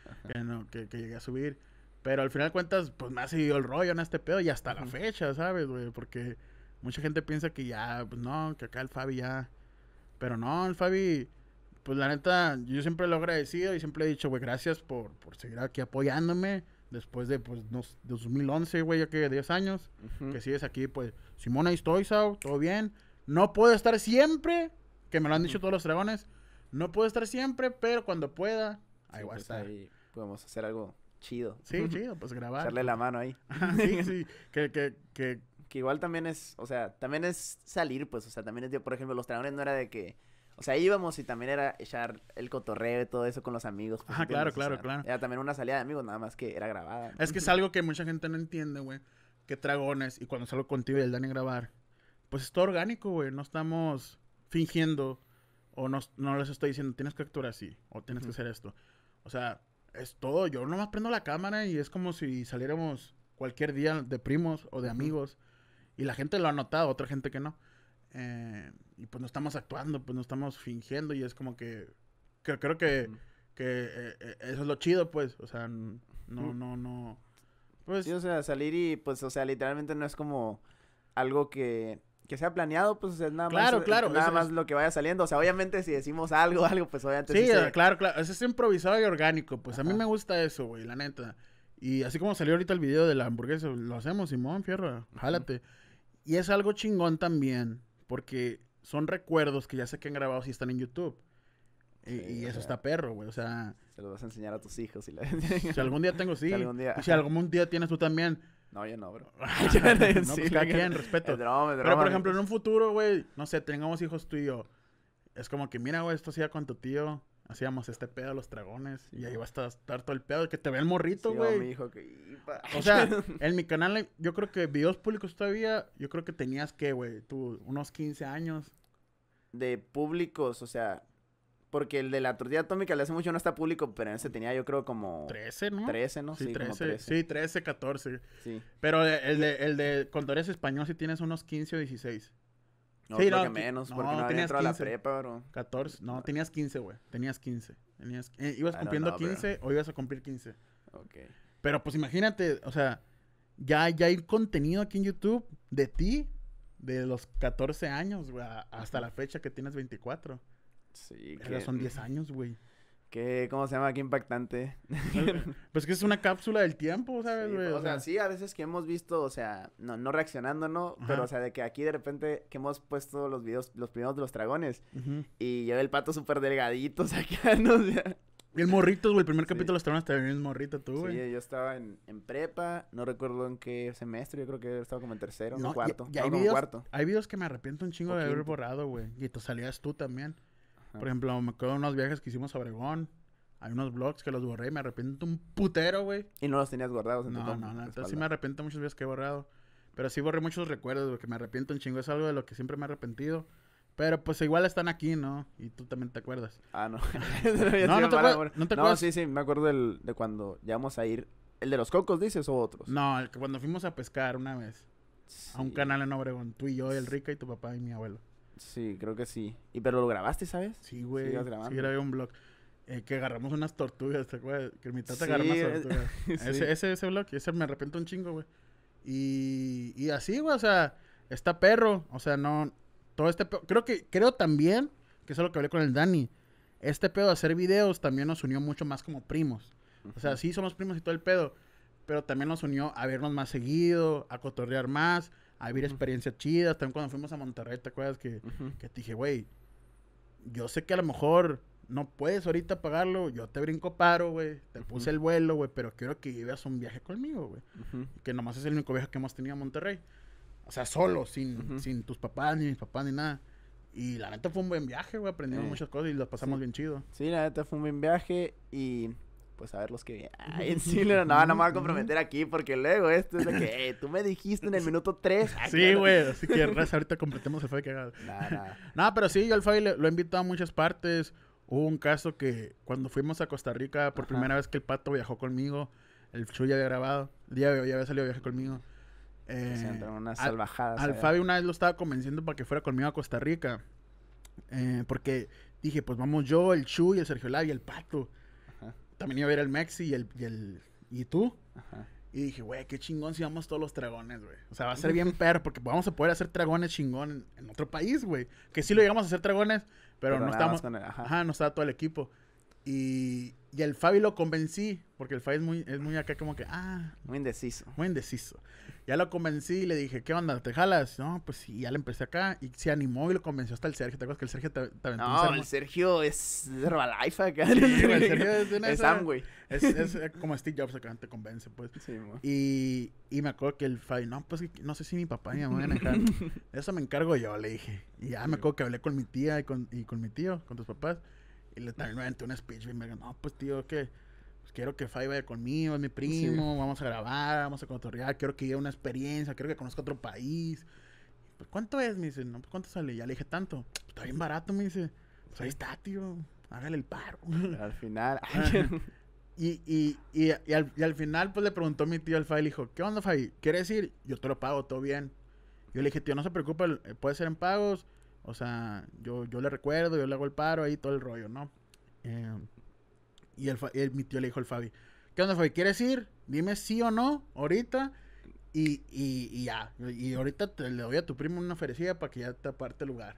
que, llegué a subir. Pero al final de cuentas, pues me ha seguido el rollo en este pedo y hasta la fecha, ¿sabes, güey? Porque mucha gente piensa que ya, pues no, que acá el Fabi ya. Pero no, el Fabi, pues la neta, yo siempre lo he agradecido y siempre he dicho, güey, gracias por, por seguir aquí apoyándome después de, pues, dos, 2011, güey, ya que 10 años, que sigues aquí, pues, Simona, y estoy, Sao, todo bien. No puedo estar siempre, que me lo han dicho todos los dragones. No puedo estar siempre, pero cuando pueda, ahí va a pues, estar. podemos hacer algo chido. Sí, [LAUGHS] chido, pues grabar. Echarle la mano ahí. [LAUGHS] Ah, sí, sí. [LAUGHS] Que, que, igual también es, o sea, también es salir, pues, o sea, también es, por ejemplo, los dragones no era de que. O sea, íbamos y también era echar el cotorreo y todo eso con los amigos. Pues, ah, claro, claro, claro. Era también una salida de amigos, nada más que era grabada. Es que es algo que mucha gente no entiende, güey. Que dragones, y cuando salgo contigo y el Dani grabar, pues es todo orgánico, güey. No estamos fingiendo o no, no les estoy diciendo tienes que actuar así o tienes que hacer esto. O sea, es todo. Yo nomás prendo la cámara y es como si saliéramos cualquier día de primos o de amigos. Y la gente lo ha notado, otra gente que no. Eh, y pues no estamos actuando, pues no estamos fingiendo y es como que, creo que, que eh, eh, eso es lo chido, pues. O sea, no, no, no. Pues... Sí, o sea, salir y pues, o sea, literalmente no es como algo que que sea planeado, pues es nada más, claro, nada más lo que vaya saliendo. O sea, obviamente si decimos algo, [LAUGHS] algo, pues obviamente. Sí, eh, claro, claro. Eso es improvisado y orgánico. Pues a mí me gusta eso, güey, la neta. Y así como salió ahorita el video de la hamburguesa, lo hacemos, Simón, fierro, jálate. Y es algo chingón también, porque son recuerdos que ya sé que han grabado si están en YouTube. y, eso está perro, güey. O sea. Se los vas a enseñar a tus hijos. Y si algún día tengo, [LAUGHS] sí. Si algún día. si algún día tienes tú también no, ya no, bro. no, [LAUGHS] [LAUGHS] no, pues respeto. Pero, por ejemplo, en un futuro, güey, no sé, tengamos hijos tú y yo. Es como que, mira, güey, esto hacía con tu tío. Hacíamos este pedo los dragones. Y ahí va a estar, todo el pedo. Que te ve el morrito, güey. O sea, [LAUGHS] en mi canal, yo creo que videos públicos todavía, yo creo que tenías que, güey, tú, unos 15 años. De públicos, o sea, porque el de la tortilla atómica le hace mucho no está público, pero ese tenía yo creo como... 13, ¿no? 13, ¿no? Sí, sí 13, 13, Sí, 13, 14. Sí. Pero el de, el de Español sí tienes unos 15 o 16. No, sí, no, que menos, porque no, tenías 15, a la prepa, bro. 14, no, ah. tenías 15, güey. Tenías 15. Tenías, eh, ¿Ibas ah, cumpliendo 15 o ibas a cumplir 15? Ok. Pero pues imagínate, o sea, ya, ya hay contenido aquí en YouTube de ti, de los 14 años, güey, hasta la fecha que tienes 24. Sí, son 10 años, güey. Qué, ¿cómo se llama? Qué impactante. [LAUGHS] pues que es una cápsula del tiempo, ¿sabes, güey? o, sea, sí, a veces que hemos visto, o sea, no, no reaccionando, ¿no? Pero, o sea, de que aquí de repente que hemos puesto los videos, los primeros de los dragones, y lleva el pato súper delgadito [LAUGHS] o sea. Y [LAUGHS] el morrito, güey, el primer capítulo de los dragones también es morrito, tú, güey. Sí, yo estaba en, prepa, no recuerdo en qué semestre, yo creo que estaba como en tercero, no, en cuarto. Y, hay, videos, cuarto. hay videos que me arrepiento un chingo de haber borrado, güey. Y tú salías tú también. Por ejemplo, me acuerdo de unos viajes que hicimos a Obregón. Hay unos blogs que los borré y me arrepiento un putero, güey. ¿Y no los tenías guardados en no, tu No, no, no. Entonces sí me arrepiento muchas veces que he borrado. Pero sí borré muchos recuerdos, porque me arrepiento un chingo. Es algo de lo que siempre me he arrepentido. Pero pues igual están aquí, ¿no? Y tú también te acuerdas. Ah, no. [LAUGHS] no, no, te acuerdas, no sí, sí, me acuerdo del, de cuando llegamos a ir. ¿El de los cocos dices o otros? No, el que cuando fuimos a pescar una vez. A un canal en Obregón, tú y yo, el Rica y tu papá y mi abuelo. Sí, creo que sí. ¿Y pero lo grabaste, sabes? Sí, güey. Sí, grabé un blog. Eh, que agarramos unas tortugas, ¿te acuerdas? Que mi tata agarra eh, tortugas. [LAUGHS] ese, ese, blog, ese me arrepiento un chingo, güey. Y, así, güey, o sea, está perro. O sea, no. Todo este Creo que, creo también, que eso es lo que hablé con el Dani. Este pedo de hacer videos también nos unió mucho más como primos. O sea, sí somos primos y todo el pedo. Pero también nos unió a vernos más seguido, a cotorrear más a experiencias chidas. También cuando fuimos a Monterrey, ¿te acuerdas? Que, te dije, güey, yo sé que a lo mejor no puedes ahorita pagarlo, yo te brinco paro, güey, te puse el vuelo, güey, pero quiero que lleves un viaje conmigo, güey. Que nomás es el único viaje que hemos tenido a Monterrey. O sea, solo, sin, tus papás, ni mis papás, ni nada. Y la neta fue un buen viaje, güey, aprendimos muchas cosas y las pasamos bien chido. Sí, la neta fue un buen viaje y pues a ver los que en [LAUGHS] sí, no, no, me voy a comprometer aquí porque luego esto es de que tú me dijiste en el minuto 3. Ah, sí, güey, así que [LAUGHS] ahorita completemos el Fabi Nada, nada. pero sí, yo al Fabi lo he invitado a muchas partes. Hubo un caso que cuando fuimos a Costa Rica, por primera vez que el pato viajó conmigo, el Chuy ya había grabado, día de hoy ya había salido a viajar conmigo. Eh, unas salvajadas. Al, una vez lo estaba convenciendo para que fuera conmigo a Costa Rica. Eh, porque dije, pues vamos yo, el Chuy, el Sergio Lavi, el Pato también a ver el Mexi y el, y el, y tú. Ajá. Y dije, güey, qué chingón si vamos todos los dragones, güey. O sea, va a ser bien [LAUGHS] perro porque vamos a poder hacer dragones chingón en, otro país, güey. Que sí lo llegamos a hacer dragones, pero, no estamos. ajá. no está todo el equipo. Y, y el Fabi lo convencí, porque el Fabi es muy, es muy acá como que, ah. Muy indeciso. Muy indeciso. Ya lo convencí y le dije, ¿qué onda? ¿Te jalas? No, pues sí, ya le empecé acá. Y se animó y lo convenció hasta el Sergio. ¿Te acuerdas que el Sergio te, aventó No, el Sergio es Herbalife acá. el [LAUGHS] Sergio es una Es Es, eh, como Steve Jobs acá, te convence, pues. Sí, y, y, me acuerdo que el Fai, no, pues no sé si mi papá ni mi mamá van a dejar. [LAUGHS] Eso me encargo yo, le dije. Y ya me acuerdo que hablé con mi tía y con, y con mi tío, con tus papás. Y le también me un speech y me dijo, no, pues tío, ¿qué? Pues, quiero que Fai vaya conmigo, es mi primo, vamos a grabar, vamos a cotorrear, quiero que lleve una experiencia, quiero que conozca otro país. Pues, ¿cuánto es? Me dice, no, pues, ¿cuánto sale? Ya le dije, tanto. Pues, está bien barato, me dice. Pues, ahí está, tío, hágale el paro. Al final... [LAUGHS] Y, y, y, y, al, final, pues le preguntó mi tío al Fai, le dijo, ¿qué onda, Fai? ¿Quieres ir? Yo te lo pago, todo bien. Yo le dije, tío, no se preocupe, eh, puede ser en pagos. O sea, yo, yo le recuerdo, yo le hago el paro ahí, todo el rollo, ¿no? Eh, y, el, el, mi tío le dijo al Fabi, ¿qué onda Fabi? ¿Quieres ir? Dime sí o no ahorita. Y, y, ya. Y ahorita te, le doy a tu primo una oferecida para que ya te aparte el lugar.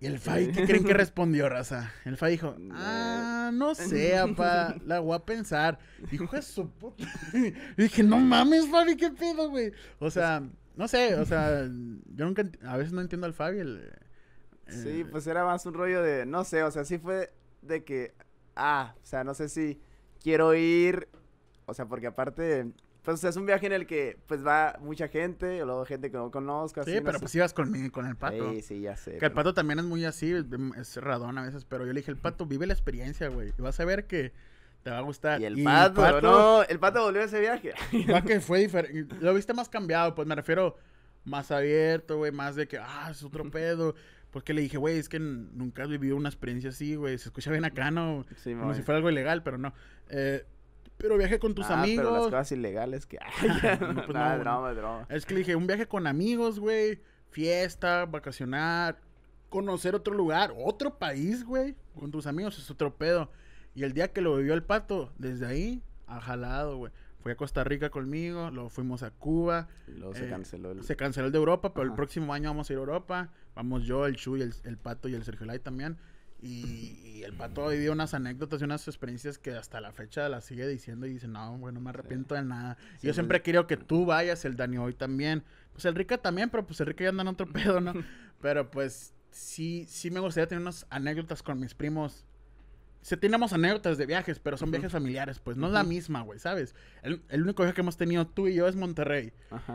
Y el Fabi, ¿qué creen que [LAUGHS] respondió, raza? El Fabi dijo, ah, no sé, [LAUGHS] apa, la voy a pensar. Dijo, es su puta. [LAUGHS] Y dije, no mames, Fabi, qué pedo, güey. O sea, no sé, o sea, yo nunca, a veces no entiendo al Fabi. Eh, sí, pues era más un rollo de, no sé, o sea, sí fue de que ah, o sea, no sé si quiero ir, o sea, porque aparte, pues es un viaje en el que pues va mucha gente, o luego gente que no conozco. sí, pero pues ibas con, con el pato. Sí, sí, ya sé. Que el pato también es muy así, mm, es radón a veces, pero yo le dije, el pato, vive la experiencia, güey, y vas a ver que... Te va a gustar. Y el pato, pato, no, el pato volvió a ese viaje. [LAUGHS] Va que [LAUGHS] fue diferente. Lo viste más cambiado, pues me refiero más abierto, güey, más de que, ah, es otro pedo. Porque le dije, güey, es que nunca has vivido una experiencia así, güey. Se escucha bien acá, ¿no? Como si fuera algo ilegal, pero no. Eh, pero viaje con tus ah, amigos. Pero las cosas ilegales que. [LAUGHS] no, pues no, drama, Drama. Es que le dije, un viaje con amigos, güey. Fiesta, vacacionar, conocer otro lugar, otro país, güey. Con tus amigos es otro pedo. Y el día que lo vivió el pato, desde ahí, ha jalado, güey. Fui a Costa Rica conmigo, luego fuimos a Cuba. Luego se eh, canceló el... Se canceló el de Europa, pero el próximo año vamos a ir a Europa vamos yo, el Chuy, el, Pato y el Sergio Lai también. Y, el pato hoy dio unas anécdotas y unas experiencias que hasta la fecha las sigue diciendo y dice, no, güey, no me arrepiento de nada. yo pues, siempre quiero que tú vayas, el Dani hoy también. Pues el Rica también, pero pues el Rica ya anda en otro pedo, ¿no? [LAUGHS] pero pues sí, sí me gustaría tener unas anécdotas con mis primos. sí, tenemos anécdotas de viajes, pero son viajes familiares, pues no es la misma, güey, ¿sabes? El, único viaje que hemos tenido tú y yo es Monterrey.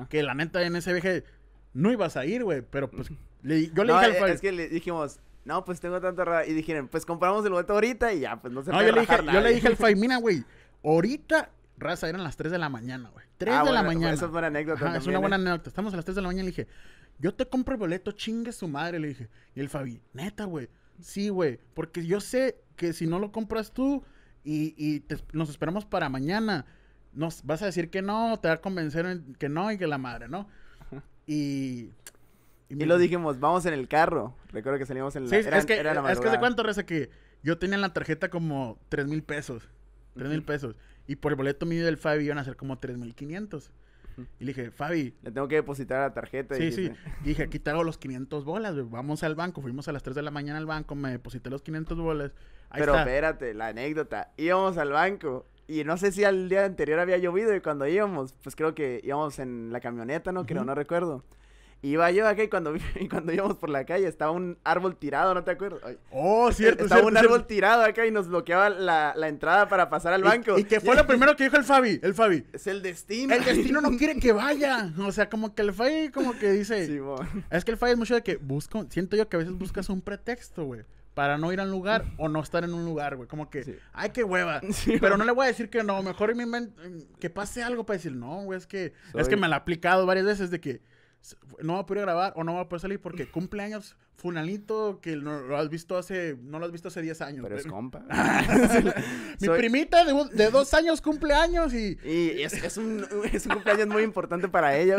Que la neta en ese viaje no ibas a ir, güey, pero pues le, yo le dije al eh, Fabi Es que le dijimos, no, pues tengo tanta rara. Y dijeron, pues compramos el boleto ahorita y ya, pues no se no, puede yo, le dije, yo le dije al Fabi, mira, [LAUGHS] güey, ahorita, raza, eran las 3 de la mañana, güey. 3 ah, de la mañana. Esa es buena anécdota. es una buena ¿eh? anécdota. Estamos a las 3 de la mañana y le dije, yo te compro el boleto, chingue su madre, le dije. Y el Fabi, neta, güey. Sí, güey, porque yo sé que si no lo compras tú y, y nos esperamos para mañana, nos vas a decir que no, te va a convencer que no y que la madre, ¿no? Y. Y, lo dijimos, vamos en el carro. Recuerdo que salíamos en la. Sí, es que, es que de cuánto reza que yo tenía en la tarjeta como 3 mil pesos. 3 mil pesos. Y por el boleto mío del Fabi iban a ser como 3 mil 500. Y le dije, Fabi. Le tengo que depositar la tarjeta. Sí, sí. Y dije, aquí te hago los 500 bolas, Vamos al banco. Fuimos a las 3 de la mañana al banco. Me deposité los 500 bolas. Pero espérate, la anécdota. Íbamos al banco y no sé si al día anterior había llovido y cuando íbamos, pues creo que íbamos en la camioneta, ¿no? Creo, no recuerdo. Iba yo acá y cuando, y [LAUGHS] cuando íbamos por la calle estaba un árbol tirado, ¿no te acuerdas? oh, eh, cierto, Estaba un árbol tirado acá y nos bloqueaba la, la entrada para pasar al banco. Y, que fue lo [LAUGHS] primero que dijo el Fabi, el Fabi. Es el destino. El destino no [LAUGHS] quiere que vaya. O sea, como que el Fabi como que dice... es que el Fabi es mucho de que busco... Siento yo que a veces buscas un pretexto, güey para no ir al lugar o no estar en un lugar, güey. Como que, ay, qué hueva. [LAUGHS] pero no le voy a decir que no. Mejor que pase algo para decir, no, güey, es que, es que me la ha aplicado varias veces de que, no va a poder grabar o no va a poder salir porque cumpleaños funalito que no lo has visto hace, no lo has visto hace 10 años. Pero es compa. [LAUGHS] Mi primita de, dos años cumpleaños y... es, es, un, cumpleaños muy importante para ella,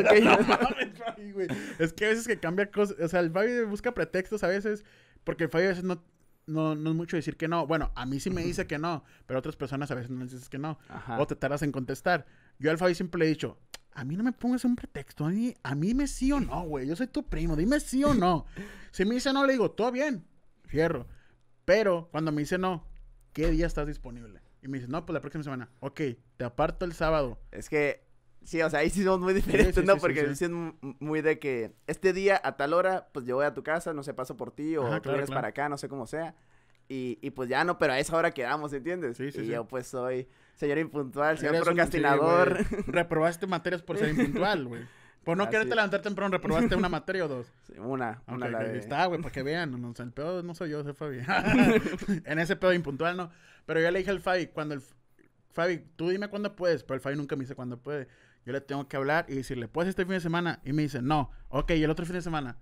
[LAUGHS] Es que a veces que cambia cosas, o sea, el Fabi busca pretextos a veces porque el Fabi a veces no, no, es mucho decir que no. Bueno, a mí sí me dice que no, pero otras personas a veces no les dices que no. O te tardas en contestar. Yo al Fabi siempre le he dicho, a mí no me pongas un pretexto, a mí, a mí me sí o no, güey, yo soy tu primo, dime sí o no. si me dice no, le digo, todo bien, fierro. Pero cuando me dice no, ¿qué día estás disponible? Y me dice, no, pues la próxima semana. Ok, te aparto el sábado. Es que, sí, o sea, ahí sí somos muy diferentes, ¿no? Porque dicen muy de que este día a tal hora, pues yo voy a tu casa, no sé, paso por ti, o tú vienes para acá, no sé cómo sea. Y, y pues ya no, pero a esa hora quedamos, ¿entiendes? Sí, sí, y yo pues soy señor impuntual, señor procrastinador. reprobaste materias por ser [LAUGHS] impuntual, güey. Por no quererte levantar temprano, ¿reprobaste una materia o dos? una, una la Está, güey, para que vean. No, el pedo no soy yo, soy Fabi. [LAUGHS] en ese pedo impuntual, no. Pero yo le dije al Fabi, cuando el... Fabi, tú dime cuándo puedes. Pero el Fabi nunca me dice cuándo puede. Yo le tengo que hablar y decirle, ¿puedes este fin de semana? Y me dice, no. Ok, ¿y el otro fin de semana?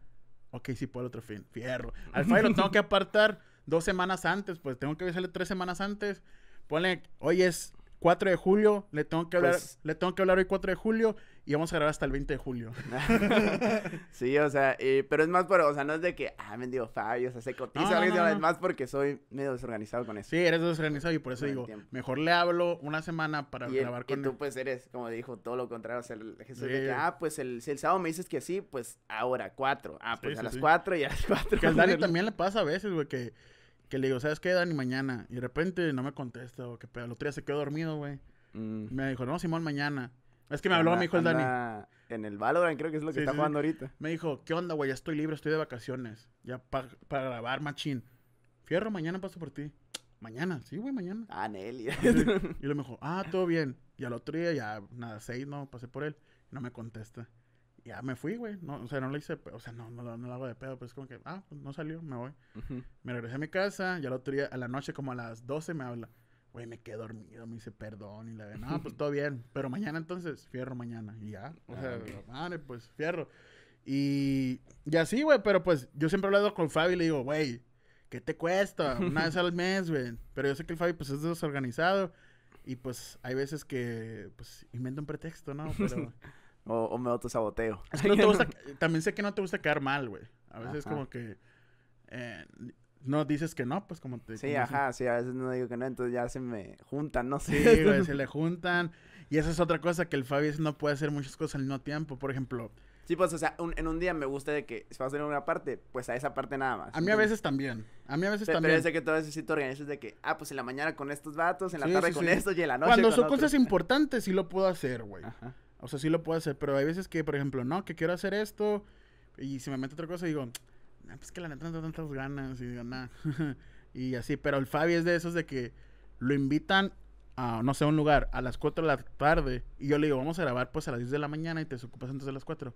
Ok, sí puedo el otro fin. Fierro. Al Fabi lo tengo que apartar dos semanas antes, pues tengo que avisarle tres semanas antes. Ponle, hoy es 4 de julio, le tengo que hablar, pues le tengo que hablar hoy 4 de julio y vamos a grabar hasta el 20 de julio. [LAUGHS] sí, o sea, eh, pero es más por, o sea, no es de que, ah, me mendigo Fabio, o sea, se cotiza, no, es más porque soy medio desorganizado con eso. Sí, eres desorganizado y por eso digo, mejor le hablo una semana para grabar con él. Y tú pues eres, como dijo, todo lo contrario, o sea, el, Jesús de que, ah, pues el, si el sábado me dices que sí, pues ahora, 4, ah, pues a las 4 y a las 4. [LAUGHS] Que al Dani [LAUGHS] también le pasa a veces, güey, que que le digo, ¿sabes qué, Dani? Mañana. Y de repente no me contesta, o qué pedo. El otro día se quedó dormido, güey. Mm. Me dijo, no, Simón, mañana. Es que me habló, mi hijo el Dani. En el Valorant creo que es lo que está jugando ahorita. Me dijo, ¿qué onda, güey? Ya estoy libre, estoy de vacaciones. Ya para grabar, machín. Fierro, mañana paso por ti. Mañana, sí, güey, mañana. Ah, Nelly. Y le [LAUGHS] dijo, ah, todo bien. Y al otro día ya, nada, seis, no, pasé por él. no me contesta ya me fui, güey. No, o sea, no le hice, o sea, no, no, no, lo hago de pedo, pues es como que, ah, pues, no salió, me voy. Me regresé a mi casa, ya el otro día, a la noche, como a las 12, me habla, güey, me quedé dormido, me dice perdón, y la digo, no, [LAUGHS] pues todo bien, pero mañana entonces, fierro mañana, y ya, o sea, vale, ah, pues fierro. Y, y así, güey, pero pues yo siempre he hablado con Fabi y le digo, güey, ¿qué te cuesta? [LAUGHS] Una vez al mes, güey. Pero yo sé que el Fabi, pues es desorganizado, y pues hay veces que, pues, inventa un pretexto, ¿no? Pero. [LAUGHS] O, o me auto Es que no te [LAUGHS] gusta, también sé que no te gusta quedar mal, güey. A veces como que eh, no dices que no, pues como te... Sí, ajá, sí, a veces no digo que no, entonces ya se me juntan, no sé. Sí, [LAUGHS] güey, se le juntan. Y esa es otra cosa, que el Fabi no puede hacer muchas cosas al no tiempo. Por ejemplo... Sí, pues, o sea, en un día me gusta de que si vas a hacer una parte, pues a esa parte nada más. A mí a veces también. A mí a veces también. Pero sé que a veces sí te organizas de que, ah, pues en la mañana con estos vatos, en la tarde con estos y en la noche Cuando son cosas [LAUGHS] importantes sí lo puedo hacer, güey. Ajá. O sea, sí lo puedo hacer, pero hay veces que, por ejemplo, no, que quiero hacer esto y se me mete otra cosa digo, nah, pues que la neta no tengo tantas ganas y digo, nada. [LAUGHS] y así, pero el Fabi es de esos de que lo invitan a, no sé, un lugar a las 4 de la tarde y yo le digo, vamos a grabar pues a las 10 de la mañana y te ocupas antes de las 4.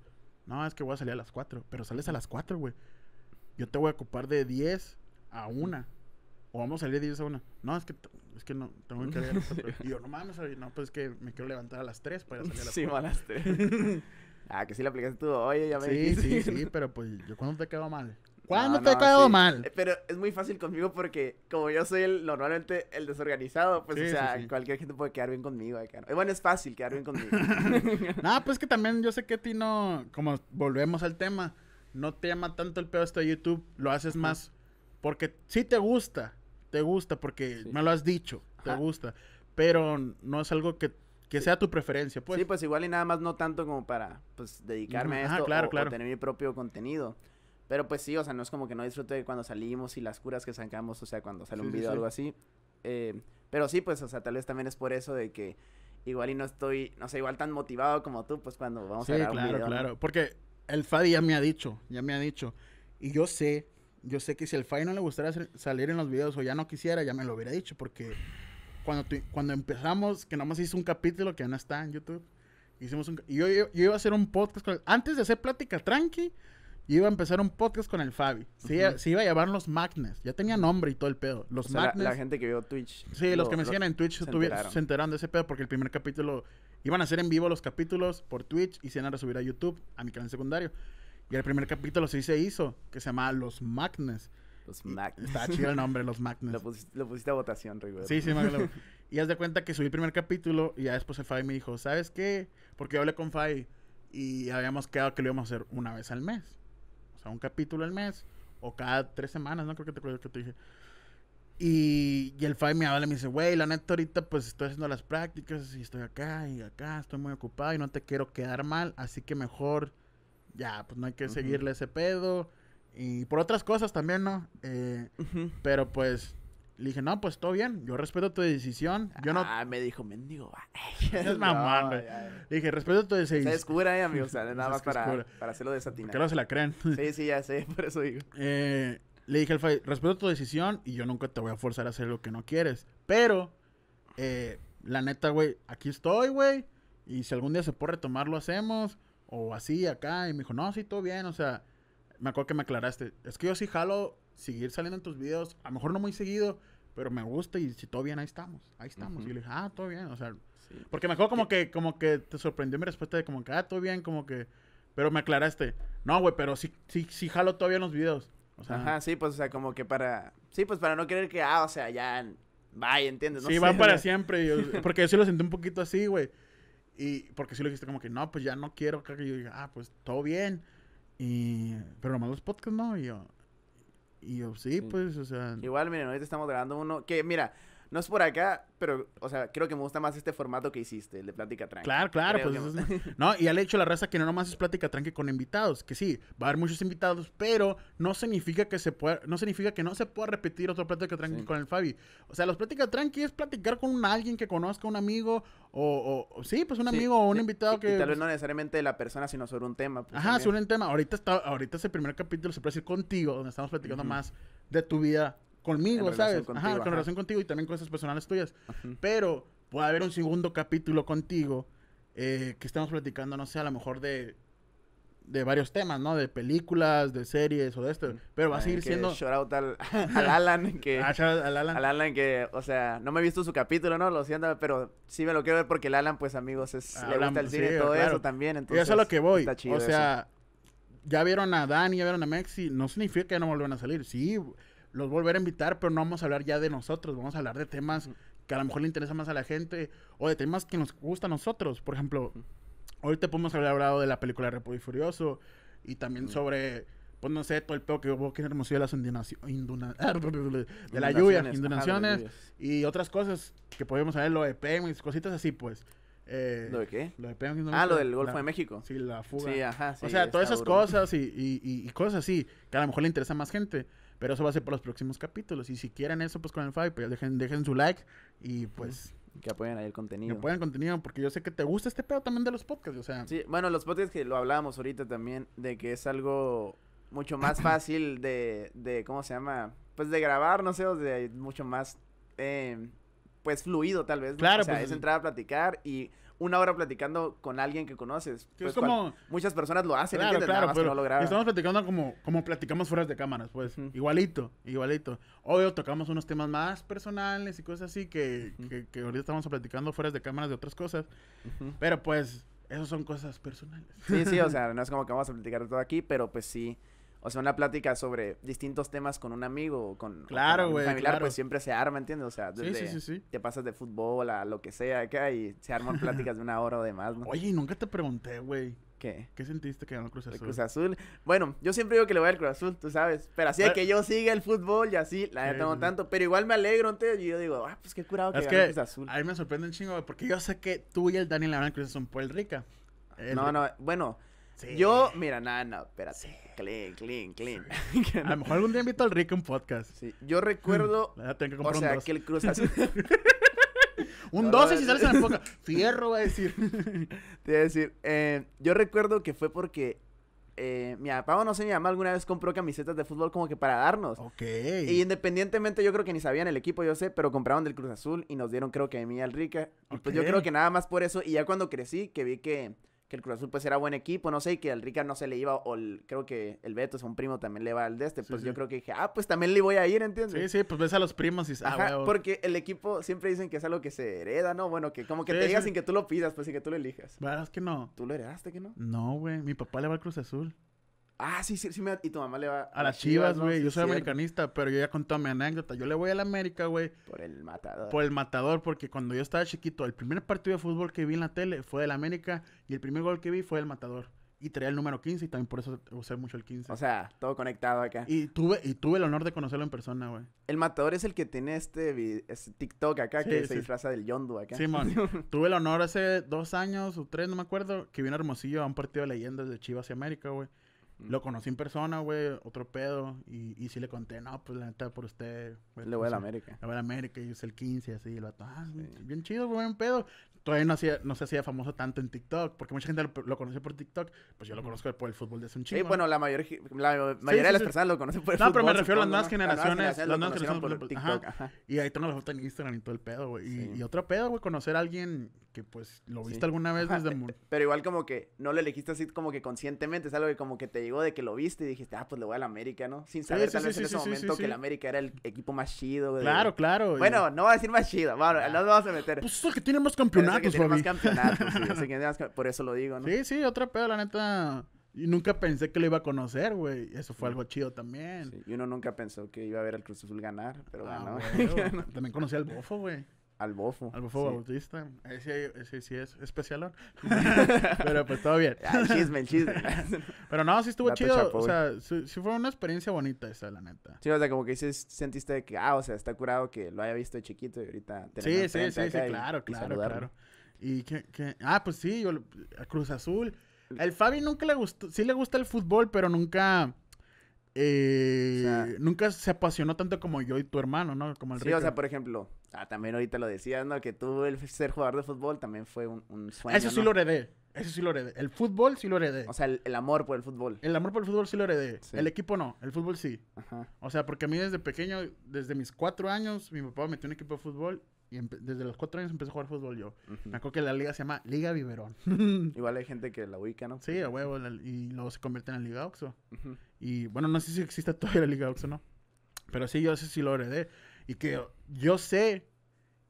No, es que voy a salir a las 4, pero sales a las 4, güey. Yo te voy a ocupar de 10 a 1 o vamos a salir de 10 a No, es que, es que no, tengo que ver. [LAUGHS] y yo, no mames, no, pues es que me quiero levantar a las 3 para salir a las Sí, malaste a las 3. [LAUGHS] ah, que sí la aplicaste tú, oye, ya me Sí, sí, sí, pero pues yo cuando te he quedado mal. ¿Cuándo te he quedado mal? Eh, pero es muy fácil conmigo porque como yo soy normalmente el desorganizado, pues o sea, cualquier gente puede quedar bien conmigo. Bueno, es fácil quedar bien conmigo. [LAUGHS] no, pues que también yo sé que a ti no, como volvemos al tema, no te llama tanto el pedo este YouTube, lo haces más porque sí te gusta te gusta porque me lo has dicho, te gusta, pero no es algo que, sea tu preferencia, pues. Sí, pues igual y nada más no tanto como para, pues, dedicarme a ah, esto o, claro. tener mi propio contenido. Pero pues sí, o sea, no es como que no disfrute cuando salimos y las curas que sacamos, o sea, cuando sale un video o algo así. Eh, pero sí, pues, o sea, tal vez también es por eso de que igual y no estoy, no sé, igual tan motivado como tú, pues cuando vamos a grabar claro, un video, claro, porque el Fadi ya me ha dicho, ya me ha dicho, y yo sé yo sé que si el Fabi no le gustara salir en los videos o ya no quisiera, ya me lo hubiera dicho, porque cuando, cuando empezamos, que más hice un capítulo que no está en YouTube, hicimos yo, iba a hacer un podcast, con, antes de hacer plática tranqui, yo iba a empezar un podcast con el Fabi. Se, iba a llamar Los Magnets. Ya tenía nombre y todo el pedo. Los magnets La, gente que vio Twitch. Sí, los, que me siguen en Twitch se, enteraron. se de ese pedo porque el primer capítulo iban a hacer en vivo los capítulos por Twitch y se iban a subir a YouTube, a mi canal secundario. Y el primer capítulo sí se hizo, que se llama Los Magnes. Los Magnes. Está chido el nombre, Los Magnes. lo, pusiste, a votación, Sí, sí, Y haz de cuenta que subí el primer capítulo y ya después el Fai me dijo, ¿sabes qué? Porque yo hablé con Fai y habíamos quedado que lo íbamos a hacer una vez al mes. O sea, un capítulo al mes o cada tres semanas, ¿no? Creo que te acuerdas que te dije. Y, y el Fai me habla y me dice, güey, la neta ahorita pues estoy haciendo las prácticas y estoy acá y acá, estoy muy ocupado y no te quiero quedar mal, así que mejor ya, pues no hay que seguirle ese pedo. Y por otras cosas también, ¿no? Eh, pero pues le dije, no, pues todo bien, yo respeto tu decisión. Yo no... Ah, me dijo, mendigo, [LAUGHS] Es [LAUGHS] mamón, güey. Le dije, respeto tu decisión. Se descubra, eh, amigo, o sea, [LAUGHS] nada más para, para hacerlo desatinar. Que no se la crean. sí, sí, ya sé, por eso digo. Eh, le dije al respeto tu decisión y yo nunca te voy a forzar a hacer lo que no quieres. Pero, eh, la neta, güey, aquí estoy, güey. Y si algún día se puede retomar, lo hacemos o así, acá. Y me dijo, no, sí, todo bien. O sea, me acuerdo que me aclaraste. Es que yo sí jalo seguir saliendo en tus videos. A lo mejor no muy seguido, pero me gusta y si todo bien, ahí estamos. Ahí estamos. Y le dije, ah, todo bien. O sea, porque me acuerdo como que, como que te sorprendió mi respuesta de como que, ah, todo bien, como que. Pero me aclaraste. No, güey, pero sí, sí, sí jalo todavía en los videos. O sea, Ajá, sí, pues, o sea, como que para. Sí, pues para no querer que, ah, o sea, ya. vaya ¿entiendes? sí, va van para siempre. porque yo sí lo sentí un poquito así, güey. Y porque si lo dijiste como que, no, pues ya no quiero. que yo dije, ah, pues todo bien. Y, pero nomás los podcasts no. Y yo, y yo sí, pues, o sea. Igual, miren, ahorita estamos grabando uno que, mira, no es por acá, pero, o sea, creo que me gusta más este formato que hiciste, el de plática tranqui. Claro, claro, pues [LAUGHS] No, y al hecho la raza que no nomás es plática tranqui con invitados, que sí, va a haber muchos invitados, pero no significa que se pueda, no significa que no se pueda repetir otro plática tranqui con el Fabi. O sea, los pláticas tranqui es platicar con alguien que conozca, un amigo, o, o, sí, pues un amigo o un invitado que... tal vez no necesariamente la persona, sino sobre un tema. Pues, Ajá, sobre un tema. Ahorita, está, ahorita es el primer capítulo, se puede decir contigo, donde estamos platicando más de tu vida conmigo, ¿sabes? ajá, con relación contigo y también cosas personales tuyas. Pero puede haber un segundo capítulo contigo eh, que estamos platicando, no sé, a lo mejor de de varios temas, ¿no? De películas, de series o de esto. Mm. Pero va a seguir siendo. Shout out al, [LAUGHS] Alan. Que, [LAUGHS] ah, al Alan. Al Alan que, o sea, no me he visto su capítulo, ¿no? Lo siento, pero sí me lo quiero ver porque el Alan, pues amigos, es, le gusta el cine y todo eso también. Entonces, y eso es lo que voy. o sea, ya vieron a y ya vieron a Mexi. No significa que no vuelvan a salir. Sí, los volver a invitar, pero no vamos a hablar ya de nosotros, vamos a hablar de temas que a lo mejor le interesa más a la gente o de temas que nos gustan a nosotros. Por ejemplo, ahorita podemos haber hablado de la película Repo y Furioso y también sobre, pues no sé, todo el peor que hubo ...que en de las inundaciones, [LAUGHS] de la lluvia, inundaciones y otras cosas que podemos saber, lo de Pemex, cositas así, pues. Eh, ¿Lo de qué? Lo de Pemex, ah, lo del Golfo de México. Sí, la fuga. Sí, o sea, todas esas cosas y, y, cosas así que a lo mejor le interesa más gente. Pero eso va a ser por los próximos capítulos. Y si quieren eso, pues con el five, pues dejen, dejen su like y pues... Que apoyen ahí el contenido. Que apoyen el contenido, porque yo sé que te gusta este pedo también de los podcasts, o sea... Sí, bueno, los podcasts que lo hablábamos ahorita también, de que es algo mucho más [CLEARS THROAT] fácil de, de ¿cómo se llama? Pues de grabar, no sé, o de mucho más, eh, pues fluido tal vez. Claro. O sea, pues, es entrar a platicar y una hora platicando con alguien que conoces. Pues como... Muchas personas lo hacen, no lo Estamos platicando como, como platicamos fuera de cámaras, pues. Igualito, igualito. Obvio, tocamos unos temas más personales y cosas así que, que, ahorita estamos platicando fuera de cámaras de otras cosas. Pero pues, esas son cosas personales. Sí, sí, o [LAUGHS] sea, no es como que vamos a platicar todo aquí, pero pues sí o sea, una plática sobre distintos temas con un amigo o con, familiar, pues siempre se arma, ¿entiendes? O sea, desde te pasas de fútbol a lo que sea acá y se arman pláticas de una hora o demás, ¿no? Oye, nunca te pregunté, güey. ¿Qué? ¿Qué sentiste que ganó Cruz Azul? Cruz Azul. Bueno, yo siempre digo que le voy al Cruz Azul, tú sabes. Pero así de que yo siga el fútbol y así, la tengo tanto. Pero igual me alegro, entonces yo digo, ah, pues qué curado que, es el Cruz Azul. A mí me sorprende un chingo, porque yo sé que tú y el Daniel le van a Cruz Azul por Rica. no, no, bueno. Yo, mira, nada, no, espérate. Clean, clean, clean. [LAUGHS] A lo mejor algún día invito al Rick un podcast. Sí. Yo recuerdo. [LAUGHS] Ah, o sea, que el Cruz Azul... [LAUGHS] un 12 si sales en el podcast. Fierro va a decir. Te voy a decir. Eh, yo recuerdo que fue porque eh, mi papá no sé, mi mamá alguna vez compró camisetas de fútbol como que para darnos. Ok. Y independientemente, yo creo que ni sabían el equipo, yo sé, pero compraron del Cruz Azul y nos dieron, creo que a mí al Rica. pues yo creo que nada más por eso. Y ya cuando crecí, que vi que que el Cruz Azul pues era buen equipo, no sé, y que al Rica no se le iba, o creo que el Beto es un primo, también le va al de este, pues yo creo que dije, ah, pues también le voy a ir, ¿entiendes? Sí, sí, pues ves a los primos y ah, Ajá, porque el equipo siempre dicen que es algo que se hereda, ¿no? Bueno, que como que te digas sin que tú lo pidas, pues sin que tú lo elijas. ¿Verdad es que no? ¿Tú lo heredaste que no? No, güey, mi papá le va al Cruz Azul. Ah, sí, sí, sí. Me... Y tu mamá le va a, las chivas, güey. Yo soy americanista, pero yo ya conté mi anécdota. Yo le voy a la América, güey. Por el matador. Por el matador, porque cuando yo estaba chiquito, el primer partido de fútbol que vi en la tele fue del América y el primer gol que vi fue del matador. Y traía el número 15 y también por eso usé mucho el 15. O sea, todo conectado acá. Y tuve, y tuve el honor de conocerlo en persona, güey. El matador es el que tiene este, este TikTok acá que se disfraza del Yondu acá. Sí, [LAUGHS] tuve el honor hace dos años o tres, no me acuerdo, que vino Hermosillo a un partido de leyendas de Chivas y América, güey. Lo conocí en persona, güey, otro pedo. Y, y sí le conté, no, pues la neta por usted. le voy a la pues, América. Le voy a la América y es el 15, así. El vato, ah, bien chido, güey, un pedo todavía no, hacía, no se hacía famoso tanto en TikTok, porque mucha gente lo, conoce por TikTok, pues yo lo conozco por el fútbol de un chico. Sí, bueno, la, la mayoría de las personas lo conocen por el no, fútbol. No, pero me refiero a las nuevas generaciones. Las nuevas generaciones, por, por TikTok. Ajá. Y ahí tengo la foto en Instagram y todo el pedo, güey. Y, otro pedo, güey, conocer a alguien que pues lo viste alguna vez desde... [LAUGHS] mundo Pero igual como que no lo elegiste así como que conscientemente, es algo que como que te llegó de que lo viste y dijiste, ah, pues le voy a la América, ¿no? Sin saber tal vez en ese momento que la América era el equipo más chido, güey. Claro, claro. Bueno, no voy a decir más chido, no ah. nos vamos a meter. Pues eso que tiene más campeonatos que pues, tiene más campeonatos, [LAUGHS] por eso lo digo, ¿no? Sí, sí, otra pedo, la neta. Y nunca pensé que lo iba a conocer, güey. Eso fue algo chido también. y uno nunca pensó que iba a ver al Cruz Azul ganar, pero ah, ganó. [LAUGHS] también conocí al Bofo, güey. Al Bofo. Al Bofo Bautista. Ese, sí es especial. [LAUGHS] pero pues todo bien. Ah, el chisme, el chisme. pero no, sí estuvo chido. o sea, sí, fue una experiencia bonita esa, la neta. Sí, o sea, como que dices sentiste que, ah, o sea, está curado que lo haya visto de chiquito y ahorita... Sí, sí, sí, sí, claro, claro, claro. ¿Y qué, Ah, pues sí, yo, Cruz Azul. El Fabi nunca le gustó, sí le gusta el fútbol, pero nunca... Eh, nunca se apasionó tanto como yo y tu hermano, ¿no? Como el sí, o sea, por ejemplo, ah, también ahorita lo decías, ¿no? Que tú el ser jugador de fútbol también fue un, sueño. Eso sí lo heredé. Eso sí lo heredé. El fútbol sí lo heredé. O sea, el, amor por el fútbol. El amor por el fútbol sí lo heredé. El equipo no, el fútbol sí. O sea, porque a mí desde pequeño, desde mis cuatro años, mi papá metió un equipo de fútbol y desde los cuatro años empecé a jugar fútbol yo. Me acuerdo que la liga se llama Liga Viverón [LAUGHS] Igual hay gente que la ubica, ¿no? Sí, a huevo. y luego se convierte en la Liga Oxo. Y bueno, no sé si existe todavía la Liga Oxo, ¿no? Pero sí, yo sé si lo heredé. Y que yo sé,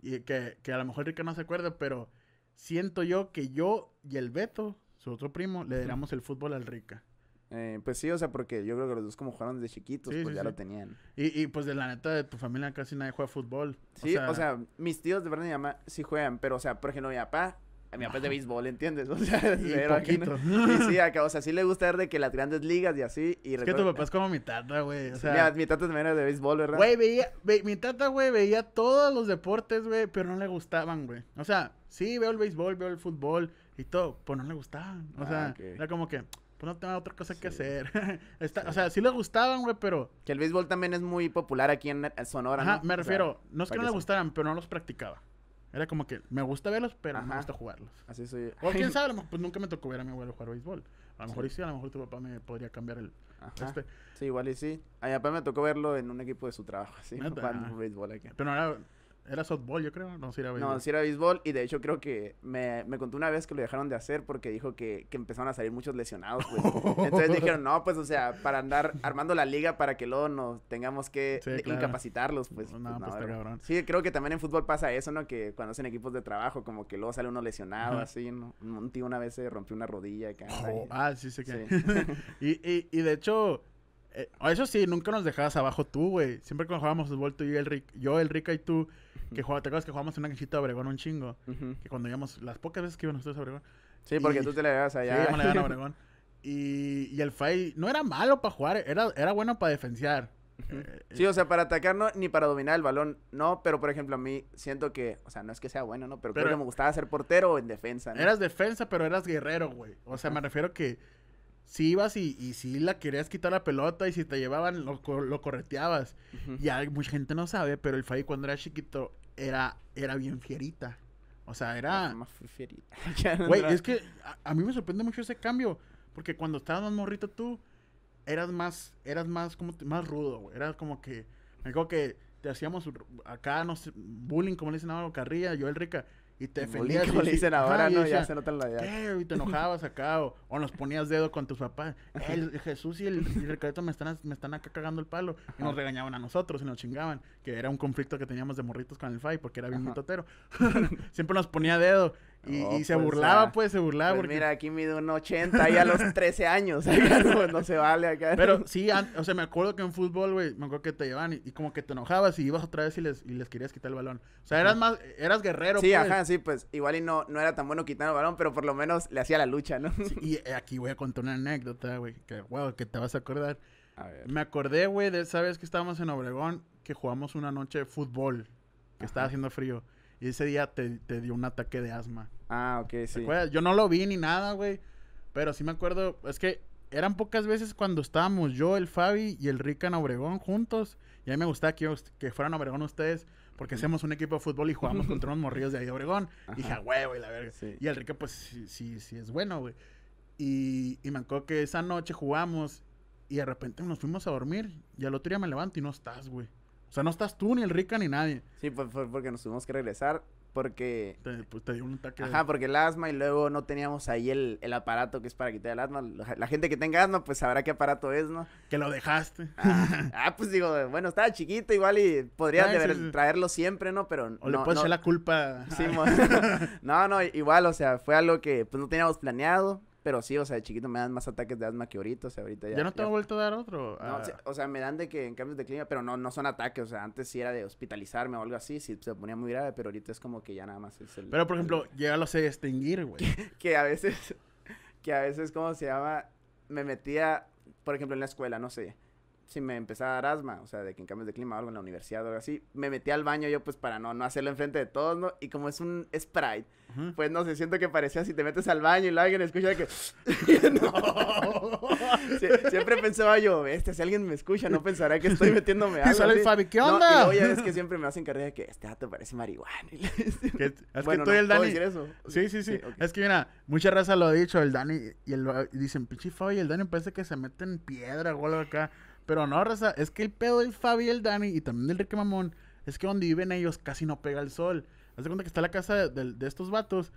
y que, que a lo mejor Rica no se acuerda, pero siento yo que yo y el Beto, su otro primo, le damos el fútbol al Rica. Eh, pues sí, o sea, porque yo creo que los dos como jugaron desde chiquitos, pues ya lo tenían. Y, y, pues de la neta de tu familia casi nadie juega fútbol. Sí, o sea, mis tíos de verdad mi mamá sí juegan, pero o sea, por ejemplo mi papá, mi papá es de béisbol, ¿entiendes? [LAUGHS] O sea, y poquito. Y sí, acá, o sea, sí le gusta ver de que las grandes ligas y así. Y es que tu papá es como mi tata, güey. O sea, mi tata también era de béisbol, ¿verdad? Güey, veía, ve, mi tata, güey, veía todos los deportes, güey, pero no le gustaban, güey. O sea, sí, veo el béisbol, veo el fútbol y todo, pero no le gustaban. O ah, sea, era como que pues no tenía otra cosa que hacer. [LAUGHS] O sea, sí les gustaban, güey, pero... Que el béisbol también es muy popular aquí en Sonora, ¿no? me refiero, no es que no les gustaran, pero no los practicaba. Era como que me gusta verlos, pero no me gusta jugarlos. Así soy. O quién [LAUGHS] sabe, pues nunca me tocó ver a mi abuelo jugar béisbol. A lo mejor sí, a lo mejor tu papá me podría cambiar el... Este sí, igual y sí. A mi me tocó verlo en un equipo de su trabajo, así, jugando béisbol aquí. Pero no era era softball, yo creo. No, si era béisbol. No, si era béisbol. Y de hecho, creo que me, me contó una vez que lo dejaron de hacer porque dijo que, empezaron a salir muchos lesionados. Pues. [LAUGHS] Entonces dijeron, no, pues, o sea, para andar armando la liga para que luego nos tengamos que incapacitarlos. Pues, no, pues, pues, Sí, creo que también en fútbol pasa eso, ¿no? Que cuando hacen equipos de trabajo, como que luego sale uno lesionado, así. ¿no? Un tío una vez se rompió una rodilla. Oh, ah, sí, sí. [LAUGHS] y, y, y de hecho eh, eso sí, nunca nos dejabas abajo tú, güey. Siempre cuando jugábamos fútbol, tú y el yo, el Rica y tú, que te acuerdas que jugábamos en una canchita de Obregón un chingo. Que cuando íbamos, las pocas veces que íbamos nosotros a Obregón. Sí, porque tú te le dabas allá. Sí, Y, el Fai no era malo para jugar, era, era bueno para defensar. Eh, eh, sí, o sea, para atacar ni para dominar el balón, no, pero por ejemplo a mí siento que, o sea, no es que sea bueno, ¿no? Pero, creo que me gustaba ser portero en defensa. Eras defensa, pero eras guerrero, güey. O sea, me refiero que si ibas y, y, si la querías quitar la pelota y si te llevaban, lo, lo correteabas. Y mucha gente no sabe, pero el Faye cuando era chiquito era, era bien fierita. O sea, era... Más fierita. [LAUGHS] Güey, es que a, mí me sorprende mucho ese cambio. Porque cuando estabas más morrito tú, eras más, eras más, como, más rudo, güey. Eras como que, me acuerdo que te hacíamos acá, no sé, bullying, como le dicen ahora, carrilla, yo el rica y te defendías. dicen ahora, Y te enojabas acá, o, nos ponías dedo con tus papás. Jesús y el, el me están, me están acá cagando el palo. Y nos regañaban a nosotros y nos chingaban. Que era un conflicto que teníamos de morritos con el FAI porque era bien totero [LAUGHS] Siempre nos ponía dedo. Y, pues, ah, pues, se burlaba, pues, se burlaba. Mira, aquí mide un 80 y a los 13 [LAUGHS] años. [LAUGHS] no, se vale acá. Pero sí, o sea, me acuerdo que en fútbol, güey, me acuerdo que te llevaban y, como que te enojabas y ibas otra vez y les, y les querías quitar el balón. O sea, eras más, eras guerrero. Sí, pues. ajá, sí, pues igual y no, no era tan bueno quitar el balón, pero por lo menos le hacía la lucha, ¿no? y [LAUGHS] aquí voy a contar una anécdota, güey, que, que te vas a acordar. Me acordé, güey, de esa que estábamos en Obregón, que jugamos una noche de fútbol, que estaba haciendo frío. Y ese día te, dio un ataque de asma. Ah, ok, sí. acuerdas? Yo no lo vi ni nada, güey. Pero sí me acuerdo, es que eran pocas veces cuando estábamos yo, el Fabi y el en Obregón juntos. Y a mí me gustaba que, que fueran Obregón ustedes, porque hacemos un equipo de fútbol y jugamos contra unos morrillos de ahí de Obregón. Y dije, güey, y la verga. Y el Rica, pues sí, sí, sí es bueno, güey. Y, y me acuerdo que esa noche jugamos y de repente nos fuimos a dormir. Y al otro día me levanto y no estás, güey sea, no estás tú, ni el Rica, ni nadie. Sí, pues fue porque nos tuvimos que regresar porque... Te, pues, dio un ataque. Ajá, porque el asma y luego no teníamos ahí el, el aparato que es para quitar el asma. La, gente que tenga asma pues sabrá qué aparato es, ¿no? Que lo dejaste. Ah, ah pues digo, bueno, estaba chiquito igual y podría ah, traerlo siempre, ¿no? Pero O le puedes la culpa. Sí, ah. [LAUGHS] [LAUGHS] no, no, igual, o sea, fue algo que pues no teníamos planeado. Pero sí, o sea, de chiquito me dan más ataques de asma que ahorita, o sea, ahorita ya... ¿Ya no te vuelto a dar otro? No, ah. o sea, me dan de que en cambios de clima, pero no, no son ataques, o sea, antes sí era de hospitalizarme o algo así, sí se ponía muy grave, pero ahorita es como que ya nada más es el... Pero, por ejemplo, ya lo sé extinguir, güey. [LAUGHS] que a veces, que a veces, ¿cómo se llama? Me metía, por ejemplo, en la escuela, no sé, si me empezaba a dar asma, o sea, de que en cambios de clima o algo en la universidad o algo así, me metí al baño yo pues para no, no hacerlo enfrente de todos, ¿no? Y como es un Sprite, pues no sé, siento que parecía si te metes al baño y alguien escucha que... [LAUGHS] [LAUGHS] No siempre pensaba yo, este, si alguien me escucha, no pensará que estoy metiéndome [LAUGHS] algo. sale Fabi, ¿qué onda? No, es que siempre me hacen carrera de que este te parece marihuana. es el Dani... Sí, sí, sí. Es que mira, mucha raza lo ha dicho, el Dani y el... dicen, pinche Fabi, el Dani parece que se mete en piedra o algo acá. Pero no, raza, es que el pedo del Fabi y el Dani y también del Ricky Mamón es que donde viven ellos casi no pega el sol. Haz de cuenta que está la casa de, estos vatos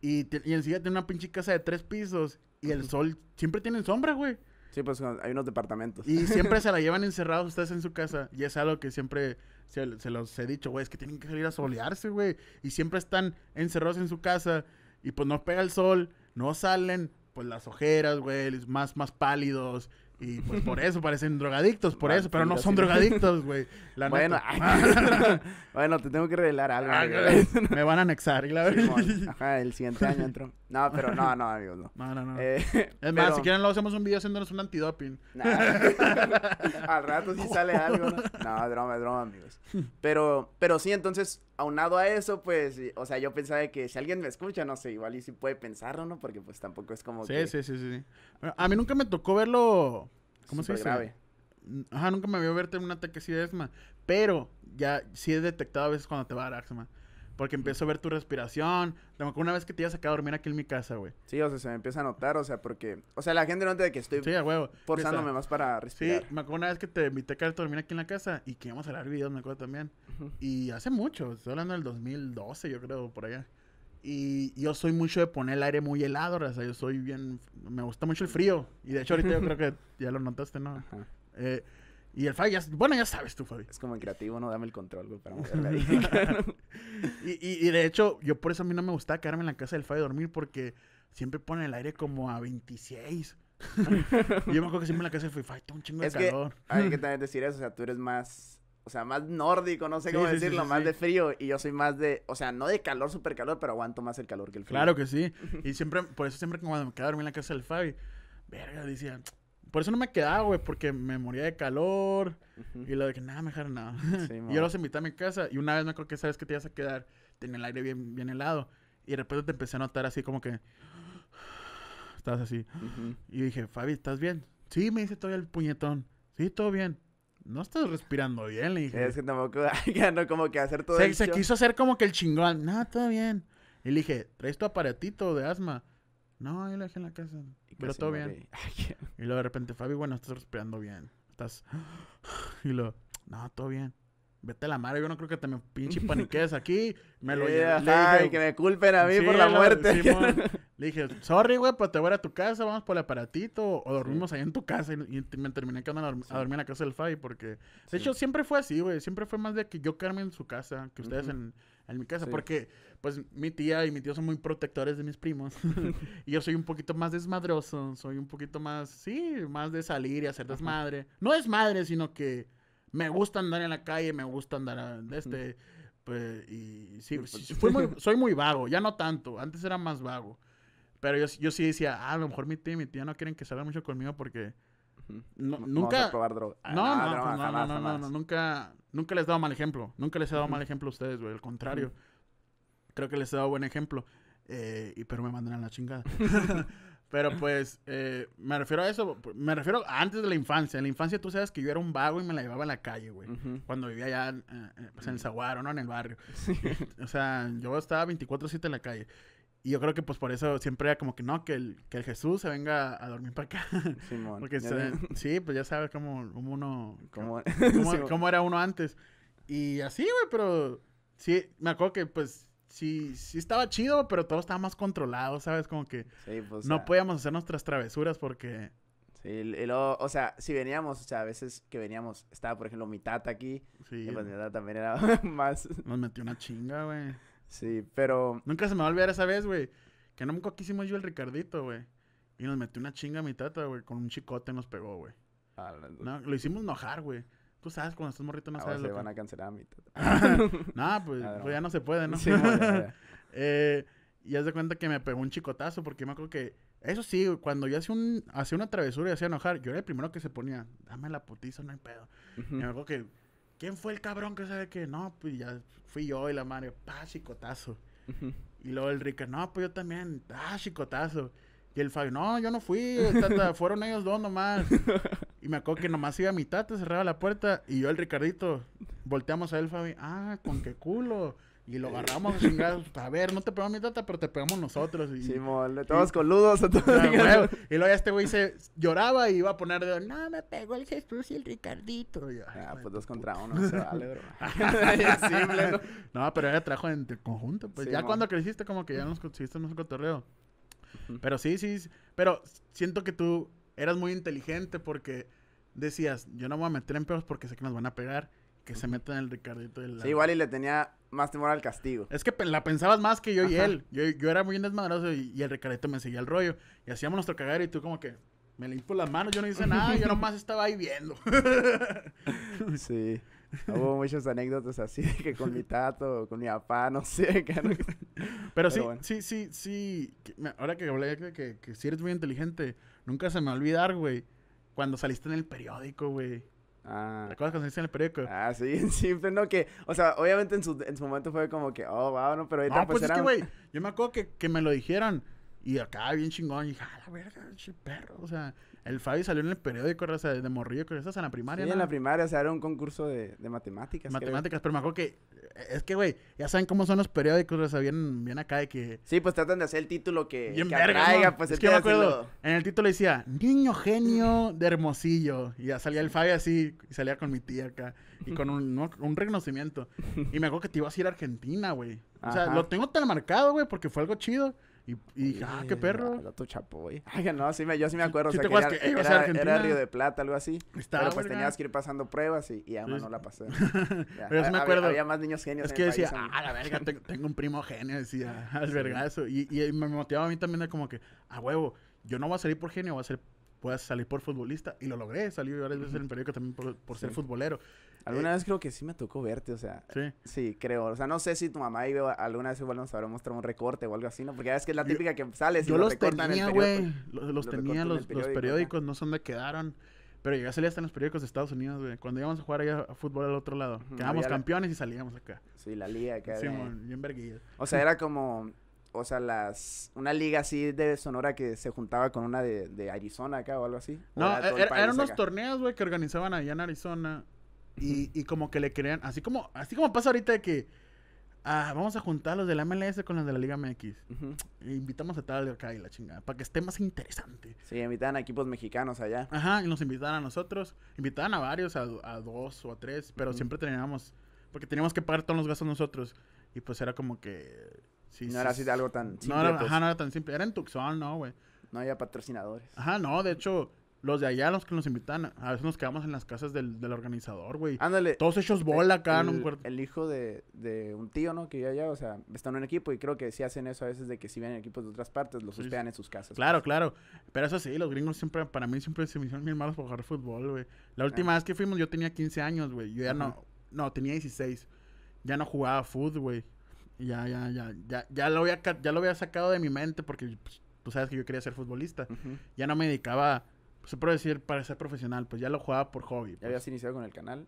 y, te, tiene una pinche casa de tres pisos y el sol siempre tienen sombra, güey. Sí, pues hay unos departamentos. Y siempre se la [LAUGHS] llevan encerrados ustedes en su casa. Y es algo que siempre se, los he dicho, güey, es que tienen que salir a solearse, güey. Y siempre están encerrados en su casa y pues no pega el sol, no salen, pues las ojeras, güey, más, más pálidos. Y pues por eso parecen drogadictos, por eso, pero no son drogadictos, güey. Bueno, [LAUGHS] bueno, te tengo que revelar algo. Ah, me van a anexar, y la verdad. Ajá, el siguiente año entró. No, pero no, no, amigos, no. No, no, no. Eh, es pero... si quieren luego hacemos un video haciéndonos un antidoping. [LAUGHS] al rato sí sale algo, ¿no? No, drama, drama, amigos. Pero, pero sí, entonces, aunado a eso, pues, o sea, yo pensaba que si alguien me escucha, no sé, igual y si puede pensarlo, ¿no? Porque pues tampoco es como que... Sí, sí, sí, sí. A mí nunca me tocó verlo ¿Cómo se dice? Mm, ajá, nunca me vio verte en un ataque así de Pero ya sí he detectado a veces cuando te va a dar Porque empiezo a ver tu respiración. Me acuerdo una vez que te ibas a quedar a dormir aquí en mi casa, güey. Sí, o sea, se me empieza a notar, o sea, porque. O sea, la gente no de que estoy sí, forzándome más para respirar. Sí, me acuerdo una vez que te invité a quedarte a dormir aquí en la casa y que íbamos a grabar videos, me acuerdo también. Y hace mucho, estoy hablando del 2012, yo creo, por allá. Y yo soy mucho de poner el aire muy helado, o sea, yo soy bien... Me gusta mucho el frío. Y de hecho ahorita yo creo que [LAUGHS] ya lo notaste, ¿no? Eh, y el Fabi, bueno, ya sabes tú, Fabi. Es como creativo, no dame el control, güey, [LAUGHS] y, y, y, de hecho, yo por eso a mí no me gustaba quedarme en la casa del Fabi dormir porque siempre pone el aire como a 26. [LAUGHS] yo me acuerdo que siempre en la casa del Fabi, está un chingo de calor. hay que también decir eso, o sea, tú eres más o sea, más nórdico, no sé cómo decirlo, más de frío. Y yo soy más de, o sea, no de calor, súper calor, pero aguanto más el calor que el frío. Claro que sí. [LAUGHS] Y siempre, por eso siempre cuando me quedaba dormido en la casa del Fabi, verga, decía, por eso no me quedaba, güey, porque me moría de calor. Y lo de que, nada, mejor nada. [LAUGHS] yo los invité a mi casa y una vez me creo que sabes que te ibas a quedar, tenía el aire bien, bien helado. Y de repente te empecé a notar así como que, estás así. Y dije, Fabi, ¿estás bien? Sí, me hice todavía el puñetón. Sí, todo bien no estás respirando bien, le dije. Es que tampoco, [LAUGHS] no como que hacer todo Se, se quiso hacer como que el chingón. No, todo bien. Y le dije, ¿traes tu aparatito de asma? No, ahí lo dejé en la casa. pero todo bien. [LAUGHS] y luego de repente, Fabi, bueno, estás respirando bien. Estás... [GASPS] Y luego no, todo bien. Vete a la madre, yo no creo que te me pinche [LAUGHS] paniques aquí. Me lo yeah, Ay, que me culpen a mí por la muerte. [LAUGHS] le dije, sorry, güey, pues te voy a, tu casa, vamos por el aparatito. O dormimos ahí en tu casa. Y, me terminé quedando a, dormir, en la casa del Fabi porque... De hecho, siempre fue así, güey. Siempre fue más de que yo quedarme en su casa que ustedes en, mi casa. Porque, pues, mi tía y mi tío son muy protectores de mis primos. [LAUGHS] y yo soy un poquito más desmadroso. Soy un poquito más, sí, más de salir y hacer desmadre. No es No desmadre, sino que me gusta andar en la calle, me gusta andar de este. Pues, y sí, pues, pues. muy, [LAUGHS] soy muy vago, ya no tanto, antes era más vago. Pero yo, yo sí decía, ah, a lo mejor mi tía y mi tía no quieren que salga mucho conmigo porque nunca. No, no, no, nunca, nunca les he dado mal ejemplo. Nunca les he dado mal ejemplo a ustedes, güey. Al contrario, creo que les he dado buen ejemplo. Eh, y, pero me mandan a la chingada. [LAUGHS] Pero pues, eh, me refiero a eso, me refiero antes de la infancia. En la infancia tú sabes que yo era un vago y me la llevaba a la calle, güey. Cuando vivía allá eh, eh, pues, en el mm. Zaguaro, ¿no? En el barrio. [LAUGHS] o sea, yo estaba 24-7 en la calle. Y yo creo que pues por eso siempre era como que no, que el, Jesús se venga a dormir para acá. [LAUGHS] Porque sí, pues ya sabes cómo, uno... [LAUGHS] cómo, era uno antes. Y así, güey, pero sí, me acuerdo que pues sí, sí estaba chido, pero todo estaba más controlado, ¿sabes? Como que pues, no podíamos hacer nuestras travesuras porque... Sí, y luego, o sea, si veníamos, o sea, a veces que veníamos, estaba, por ejemplo, mi tata aquí. Sí. Y pues mi tata también era [LAUGHS] más... Nos metió una chinga, güey. Sí, pero... Nunca se me va a olvidar esa vez, güey. Que no me yo el Ricardito, güey. Y nos metió una chinga mi tata, güey. Con un chicote nos pegó, güey. Ah, no, lo hicimos enojar, güey. Tú sabes, cuando estás morrito no Ahora sabes se van a cancelar a mí. [LAUGHS] No, [LAUGHS] pues, ah, pues ya no se puede, ¿no? Sí, ya, ya. [LAUGHS] eh, y haz de cuenta que me pegó un chicotazo porque me acuerdo que... Eso sí, cuando yo hacía un, hacía una travesura y hacía enojar, yo era el primero que se ponía, dame la putiza, no hay pedo. Y me acuerdo que, ¿quién fue el cabrón que sabe que no? Pues ya fui yo y la madre, pa, chicotazo. Y luego el Rica, no, pues yo también, ah, chicotazo. Y el Fabio, no, yo no fui, [LAUGHS] fueron ellos dos nomás. Y me acuerdo que nomás iba mi tata, cerraba la puerta. Y yo, el Ricardito, volteamos a él, Fabio, ah, con qué culo. Y lo agarramos A ver, no te pegamos mi tata, pero te pegamos nosotros. Y, sí, todos coludos a [LAUGHS] y luego este güey se lloraba y iba a poner de no, me pegó el Jesús y el Ricardito. ah, pues dos contra uno, se vale, bro. [LAUGHS] ¿no? no, pero era trajo en conjunto, pues. ya cuando creciste, como que ya nos conseguiste un cotorreo. Pero sí, sí, pero siento que tú eras muy inteligente porque decías, yo no me voy a meter en pedos porque sé que nos van a pegar, que se metan el Ricardito Sí, igual y le tenía más temor al castigo. Es que la pensabas más que yo y él. Yo, era muy desmadroso y, el Ricardito me seguía el rollo. Y hacíamos nuestro cagar y tú como que me limpo las manos, yo no hice nada, yo [LAUGHS] nomás estaba ahí viendo. sí. Hubo muchas anécdotas así, que con mi tato, con mi papá, no sé. [LAUGHS] Pero, sí, sí, sí, sí, Ahora que hablé que, que, que, si eres muy inteligente, nunca se me va a olvidar, güey. Cuando saliste en el periódico, güey. Ah. ¿Te acuerdas cuando saliste en el periódico? Ah, sí, [LAUGHS] pero no, que, o sea, obviamente en su, en su momento fue como que, oh, wow, no, pero ahorita no, pues, pues es que, güey, yo me acuerdo que, que me lo dijeron y acá bien chingón, y dije, ah, la verga, perro, o sea, el Fabi salió en el periódico, o sea, de morrillo, que estás en la primaria. en la primaria, o sea, un concurso de, matemáticas. Matemáticas, pero me acuerdo que, es que, güey, ya saben cómo son los periódicos, o sea, bien, acá de que... Sí, pues tratan de hacer el título que, pues. Es que me acuerdo, en el título decía, niño genio de Hermosillo, y ya salía el Fabio así, y salía con mi tía acá, y con un, reconocimiento. Y me acuerdo que te ibas a ir a Argentina, güey. O sea, lo tengo tan marcado, güey, porque fue algo chido. Y, y dije, ah, qué perro. El otro chapoy. Ay, [LAUGHS] no, sí me, yo sí me acuerdo. que, era, Río de Plata, algo así. pero pues tenías que ir pasando pruebas y, y ya, no la pasé. [LAUGHS] pero sí me acuerdo. Había, más niños genios. Es que decía, ah, la verga, [LAUGHS] tengo, un primo genio, decía, al ah, vergazo. Y, y, me motivaba a mí también de como que, a ah, huevo, yo no voy a salir por genio, voy a ser, salir por futbolista. Y lo logré, salí varias veces en el periódico también por ser futbolero. Eh, alguna vez creo que sí me tocó verte, o sea. Sí. creo. O sea, no sé si tu mamá iba, alguna vez igual nos habrá mostrado un recorte o algo así, ¿no? Porque ya es que es la típica que sales yo los tenía, güey. Pues. Los, los, tenía, los, los periódicos, ¿no? son me quedaron. Pero ya salía hasta en los periódicos de Estados Unidos, güey. Cuando íbamos a jugar allá a fútbol al otro lado. quedamos Quedábamos campeones y salíamos acá. Sí, la liga acá. Sí, bien O sea, era como o sea, las una liga así de Sonora que se juntaba con una de, Arizona acá o algo así. No, er, eran unos torneos, güey, que organizaban allá en Arizona y, y como que le crean, así como, así como pasa ahorita de que ah, vamos a juntar los de la MLS con los de la Liga MX. E invitamos a tal de acá y la chingada, para que esté más interesante. Sí, invitaban a equipos mexicanos allá. Ajá, y nos invitaban a nosotros. Invitaban a varios, a, dos o a tres, pero siempre teníamos, porque teníamos que pagar todos los gastos nosotros. Y pues era como que... no era así de algo tan simple. No era, pues. ajá, no era tan simple. Era en Tucson, ¿no, güey? No había patrocinadores. Ajá, no, de hecho, los de allá, los que nos invitan, a veces nos quedamos en las casas del, del organizador, güey. Ándale. Todos ellos bola acá en un cuarto. El hijo de, un tío, ¿no? Que ya allá, o sea, están en un equipo y creo que sí hacen eso a veces de que si vienen equipos de otras partes, los hospedan en sus casas. Claro, claro. Pero eso sí, los gringos siempre, para mí siempre se me hicieron bien malos por jugar fútbol, güey. La última ah. vez que fuimos yo tenía 15 años, güey. Yo ya no, no, tenía 16. Ya no jugaba fútbol, güey. Ya, ya, ya, ya, ya lo había, ya lo había sacado de mi mente porque pues, tú sabes que yo quería ser futbolista. Ya no me dedicaba pues, se puede decir, para ser profesional, pues ya lo jugaba por hobby. ¿Ya habías pues. iniciado con el canal?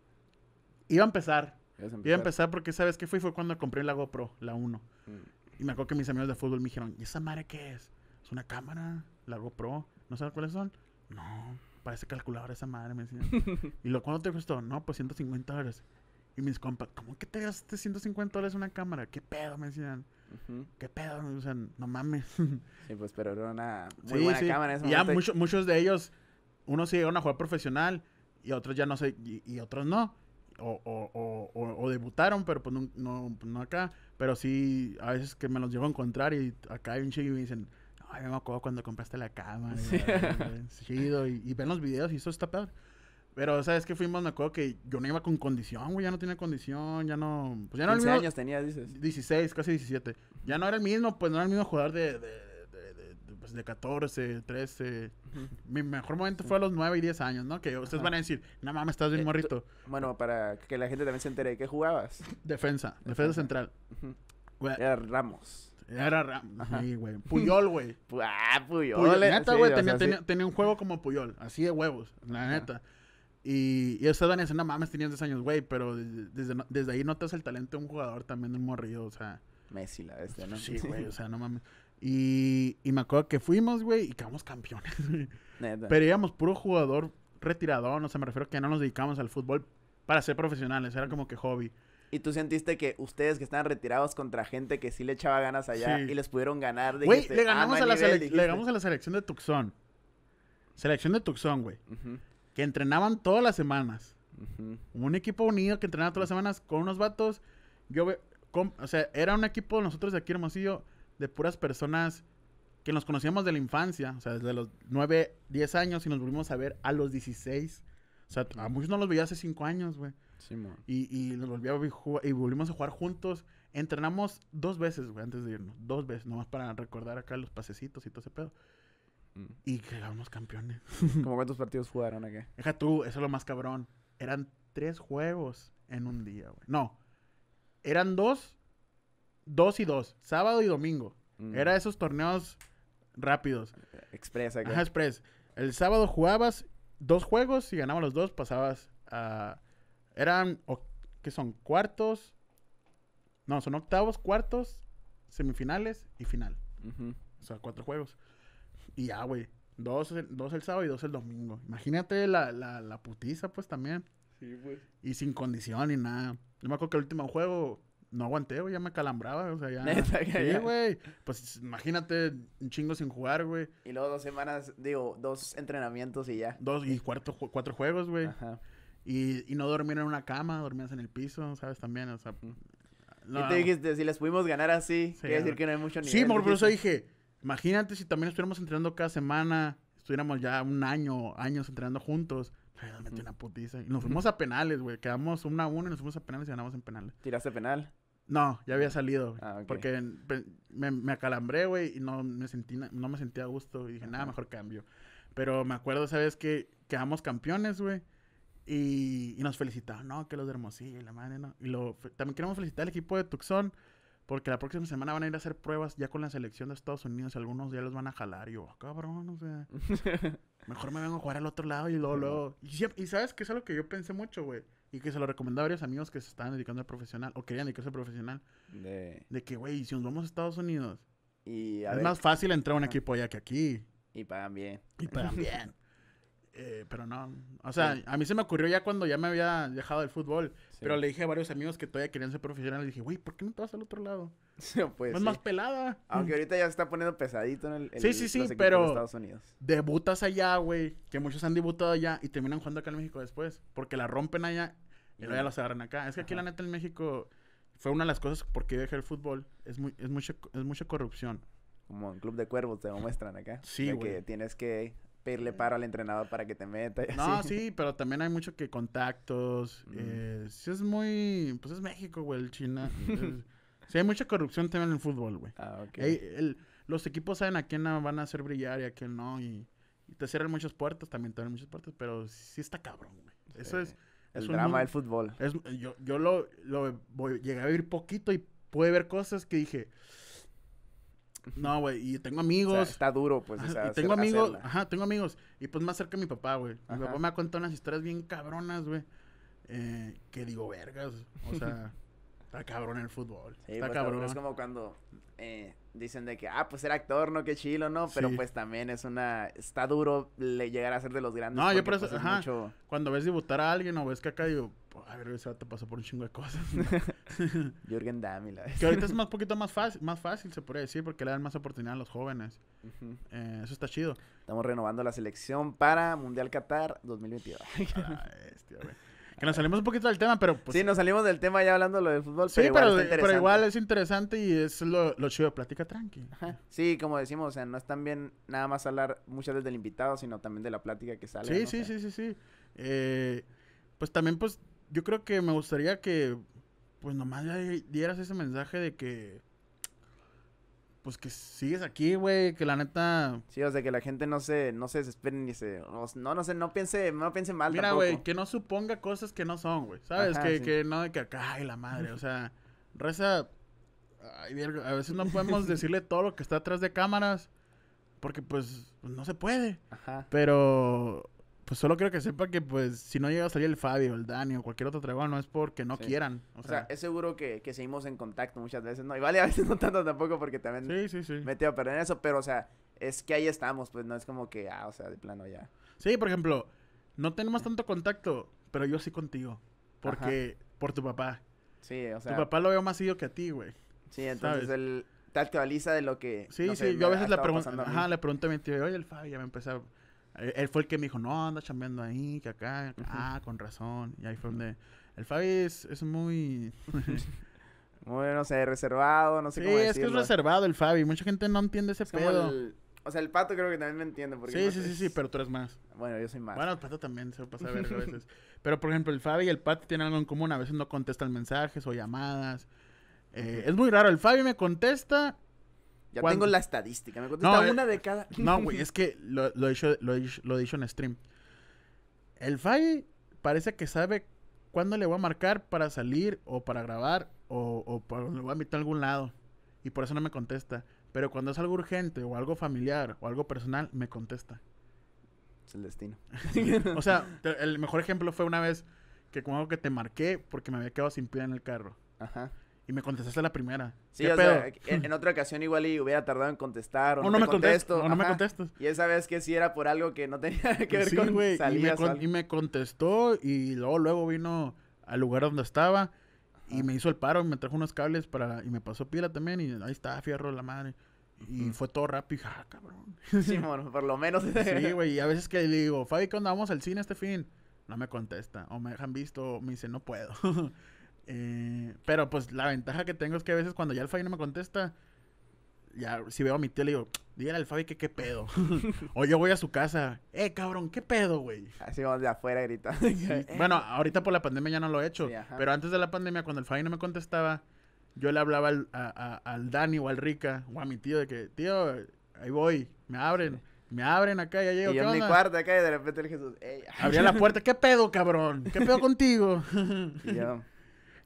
Iba a empezar. Iba a empezar porque, ¿sabes qué fue? Fue cuando compré la GoPro, la 1. Mm. Y me acuerdo que mis amigos de fútbol me dijeron, ¿y esa madre qué es? Es una cámara, la GoPro. ¿No sabes cuáles son? No, parece calculadora esa madre, me decían. [LAUGHS] ¿Y lo cuando te costó? No, pues 150 dólares. Y mis compas, ¿cómo que te gastaste 150 dólares una cámara? ¿Qué pedo? Me decían. ¿Qué pedo? O sea, no mames. sí, pues, pero era una muy buena cámara. En ese ya muchos de ellos unos sí llegaron a jugar profesional y otros ya no sé, y, otros no. O, o, o, debutaron, pero pues no, no, acá. Pero sí, a veces que me los llevo a encontrar y acá hay un chico y me dicen, ay, me acuerdo cuando compraste la cama. Chido. Y, ven los videos y eso está peor. Pero, ¿sabes que Fuimos, me acuerdo que yo no iba con condición, güey. Ya no tenía condición, ya no... Pues ya no el mismo, años tenía, dices. 16, casi 17. Ya no era el mismo, pues no era el mismo jugador de pues, de 14, 13. Mi mejor momento fue a los 9 y 10 años, ¿no? Que ustedes van a decir, no mames, estás bien eh, morrito. Bueno, para que la gente también se entere, ¿qué jugabas? Defensa, defensa central. Era Ramos. Era Ramos. Sí, güey. Puyol, güey. [LAUGHS] ah, Puyol. la eh, Neta, güey, tenía, un juego como Puyol, así de huevos, la neta. Y, y ustedes van a decir, no mames, tenías 10 años, güey, pero desde, ahí notas el talento de un jugador también, de morrido, o sea. Messi la bestia, ¿no? Sí, güey, o sea, no mames. Y, me acuerdo que fuimos, güey, y quedamos campeones. Pero íbamos puro jugador retirado no sé me refiero que no nos dedicamos al fútbol para ser profesionales, era como que hobby. Y tú sentiste que ustedes que estaban retirados contra gente que sí le echaba ganas allá y les pudieron ganar. Güey, le, ah, ganamos a la selección de Tucson. Selección de Tucson, güey. Que entrenaban todas las semanas. Un equipo unido que entrenaba todas las semanas con unos vatos. Yo, o sea, era un equipo nosotros de aquí, Hermosillo de puras personas que nos conocíamos de la infancia, o sea, desde los 9, 10 años y nos volvimos a ver a los 16. O sea, a muchos no los veía hace 5 años, güey. Sí, man. Y, y nos volvimos a, y volvimos a jugar juntos. Entrenamos dos veces, güey, antes de irnos. Dos veces, nomás para recordar acá los pasecitos y todo ese pedo. Mm. Y quedamos campeones. [LAUGHS] ¿Cómo cuántos partidos jugaron aquí? Deja tú, eso es lo más cabrón. Eran tres juegos en un día, güey. No, eran dos dos y dos, sábado y domingo. Mm. Era esos torneos rápidos. Express, Ajá, express. El sábado jugabas dos juegos, y ganabas los dos, pasabas a. Eran. ¿Qué son? Cuartos. No, son octavos, cuartos, semifinales y final. O sea, cuatro juegos. Y ya, güey. Dos, el sábado y dos el domingo. Imagínate la, la, putiza, pues también. Sí, pues. Y sin condición y nada. Yo me acuerdo que el último juego no aguanté, güey, ya me calambraba, o sea, ya. [LAUGHS] sí, güey. Pues imagínate un chingo sin jugar, güey. Y luego dos semanas, digo, dos entrenamientos y ya. Dos y cuarto, cuatro juegos, güey. Ajá. Y, y no dormir en una cama, dormías en el piso, ¿sabes? También, o sea. y te dijiste, si les pudimos ganar así, sí, quiere decir que no hay mucho nivel. Sí, por eso dije, imagínate si también estuviéramos entrenando cada semana, estuviéramos ya un año, años entrenando juntos me metí una putiza. Y nos fuimos a penales, güey. Quedamos 1 a 1 y nos fuimos a penales y ganamos en penales. ¿Tiraste penal? No, ya había salido. Ah, Porque me, acalambré, güey, y no me, sentí, no me sentía a gusto. Y dije, nada, mejor cambio. Pero me acuerdo, ¿sabes que Quedamos campeones, güey. Y, nos felicitaron, no, que los de Hermosillo y la madre, Y también queremos felicitar al equipo de Tucson porque la próxima semana van a ir a hacer pruebas ya con la selección de Estados Unidos. Algunos ya los van a jalar. yo, ah, cabrón, o sea. [LAUGHS] mejor me vengo a jugar al otro lado y luego, luego. Y, sabes que es algo que yo pensé mucho, güey. Y que se lo recomendaba a varios amigos que se estaban dedicando al profesional o querían dedicarse al profesional. De, que, güey, si nos vamos a Estados Unidos, es más fácil entrar a un equipo allá que aquí. Y pagan bien. Y pagan bien. [LAUGHS] Eh, pero no. O sea, a mí se me ocurrió ya cuando ya me había dejado el fútbol. Pero le dije a varios amigos que todavía querían ser profesionales. Dije, güey, ¿por qué no te vas al otro lado? [LAUGHS] pues, es más pelada. Aunque ahorita ya se está poniendo pesadito en el. Unidos. sí, sí, sí, pero. Estados Unidos. Debutas allá, güey. Que muchos han debutado allá y terminan jugando acá en México después. Porque la rompen allá y luego ya mm. la agarran acá. Es que aquí, la neta, en México fue una de las cosas por qué dejé el fútbol. Es, muy, es, mucha, es mucha corrupción. Como en Club de Cuervos te lo muestran acá. Sí, güey. Que tienes que pedirle paro al entrenador para que te meta. no, sí, pero también hay mucho que contactos. Eh, sí es muy... Pues es México, güey, el China. [LAUGHS] sí hay mucha corrupción también en el fútbol, güey. Ah, ok. los equipos saben a quién van a hacer brillar y a quién no. Y, te cierran muchas puertas, también te abren muchas puertas, pero sí está cabrón, güey. Eso es... El drama del fútbol. yo lo, voy, llegué a ver poquito y pude ver cosas que dije... No, güey, y tengo amigos. está duro, pues. y tengo amigos, ajá, tengo amigos. Y pues más cerca mi papá, güey. Mi papá me ha contado unas historias bien cabronas, güey. Eh, que digo, vergas. O sea, [LAUGHS] está cabrón el fútbol. está pues, cabrón. Es como cuando eh, dicen de que, ah, pues ser actor, no, qué chilo, ¿no? Pero pues también es una. Está duro le llegar a ser de los grandes. No, yo por eso. Pues, cuando ves debutar a alguien o ves que acá, caído a ver, ese te pasó por un chingo de cosas. [LAUGHS] [LAUGHS] Jürgen Dami la Que ahorita es un poquito más fácil, más fácil, se podría decir, porque le dan más oportunidad a los jóvenes. Eh, eso está chido. Estamos renovando la selección para Mundial Qatar 2022. [LAUGHS] Que nos salimos un poquito del tema, pero pues... Sí, nos salimos del tema ya hablando lo del fútbol, sí, pero, igual es interesante y es lo, lo chido, plática tranqui. Sí, como decimos, o sea, no es tan bien nada más hablar muchas veces del invitado, sino también de la plática que sale. Sí, sí, sí, sí, sí, eh, pues también, pues, yo creo que me gustaría que, pues nomás dieras ese mensaje de que, pues que sigues aquí, güey, que la neta... Sí, o sea, que la gente no se, no se desespere ni se... No, no sé, no piense, no piense mal Mira, güey, que no suponga cosas que no son, güey, ¿sabes? que, que no de que acá, ay, la madre, o sea, reza... a veces no podemos [LAUGHS] decirle todo lo que está atrás de cámaras porque pues no se puede. Ajá. Pero pues solo quiero que sepa que, pues, si no llega a salir el Fabio, el Dani o cualquier otro trabajo, no es porque no quieran. O, sea, es seguro que, seguimos en contacto muchas veces, ¿no? Y vale, a veces no tanto tampoco porque también sí, sí, sí. metido a eso, pero, o sea, es que ahí estamos, pues no es como que, ah, o sea, de plano ya. Sí, por ejemplo, no tenemos tanto contacto, pero yo sí contigo. Porque, por tu papá. Sí, o sea. Tu papá lo veo más seguido que a ti, güey. Sí, entonces él te actualiza de lo que. Sí, sí, yo a veces le pregunto. Ajá, le pregunto a mi tío, oye, el Fabio ya me empezó. A eh, él fue el que me dijo, no, anda chambeando ahí, que acá, ah, con razón. Y ahí fue donde... El Fabi es, es muy... [LAUGHS] muy, no sé, reservado, no sé cómo decirlo. Sí, es que es reservado el Fabi. Mucha gente no entiende ese es pedo. o sea, el Pato creo que también me entiende. sí, sí, sí, sí, pero tú eres más. Bueno, yo soy más. Bueno, el Pato también se pasa a ver [LAUGHS] a veces. pero, por ejemplo, el Fabi y el Pato tienen algo en común. A veces no contestan mensajes o llamadas. Eh, es muy raro. El Fabi me contesta ya tengo la estadística. Me contesta no, una eh, de cada. No, güey, es que lo, he dicho en stream. El file parece que sabe cuándo le voy a marcar para salir o para grabar o, para, le voy a invitar a algún lado. Y por eso no me contesta. Pero cuando es algo urgente o algo familiar o algo personal, me contesta. Es el destino. [LAUGHS] o sea, [LAUGHS] el mejor ejemplo fue una vez que como algo que te marqué porque me había quedado sin pila en el carro. Ajá. Y me contestaste la primera. Sí, pero en, otra ocasión igual y hubiera tardado en contestar o, no, me contesto. no me contestas. Y esa vez que sí era por algo que no tenía [LAUGHS] que ver con y, me contestó y luego, luego vino al lugar donde estaba y me hizo el paro, y me trajo unos cables para y me pasó pila también y ahí está, fierro la madre. Y fue todo rápido, y, ah, cabrón. [LAUGHS] Sí, [LAUGHS] bueno, por lo menos. sí, güey, y a veces que le digo, Fabi, ¿cuándo vamos al cine este fin? No me contesta, o me dejan visto, me dice, no puedo. Eh, pero pues la ventaja que tengo es que a veces cuando ya el Fabi no me contesta, ya si veo a mi tío le digo, dígale al Fabi que qué pedo. [LAUGHS] o yo voy a su casa, eh cabrón, qué pedo, güey. Así vamos de afuera gritando. Bueno, ahorita por la pandemia ya no lo he hecho, pero antes de la pandemia cuando el Fabi no me contestaba, yo le hablaba al, Dani o al Rica o a mi tío de que, tío, ahí voy, me abren. Me abren acá, ya llego. Y en mi cuarto acá y de repente el Jesús, Abría la puerta, ¿qué pedo, cabrón? ¿Qué pedo [LAUGHS] contigo? yo,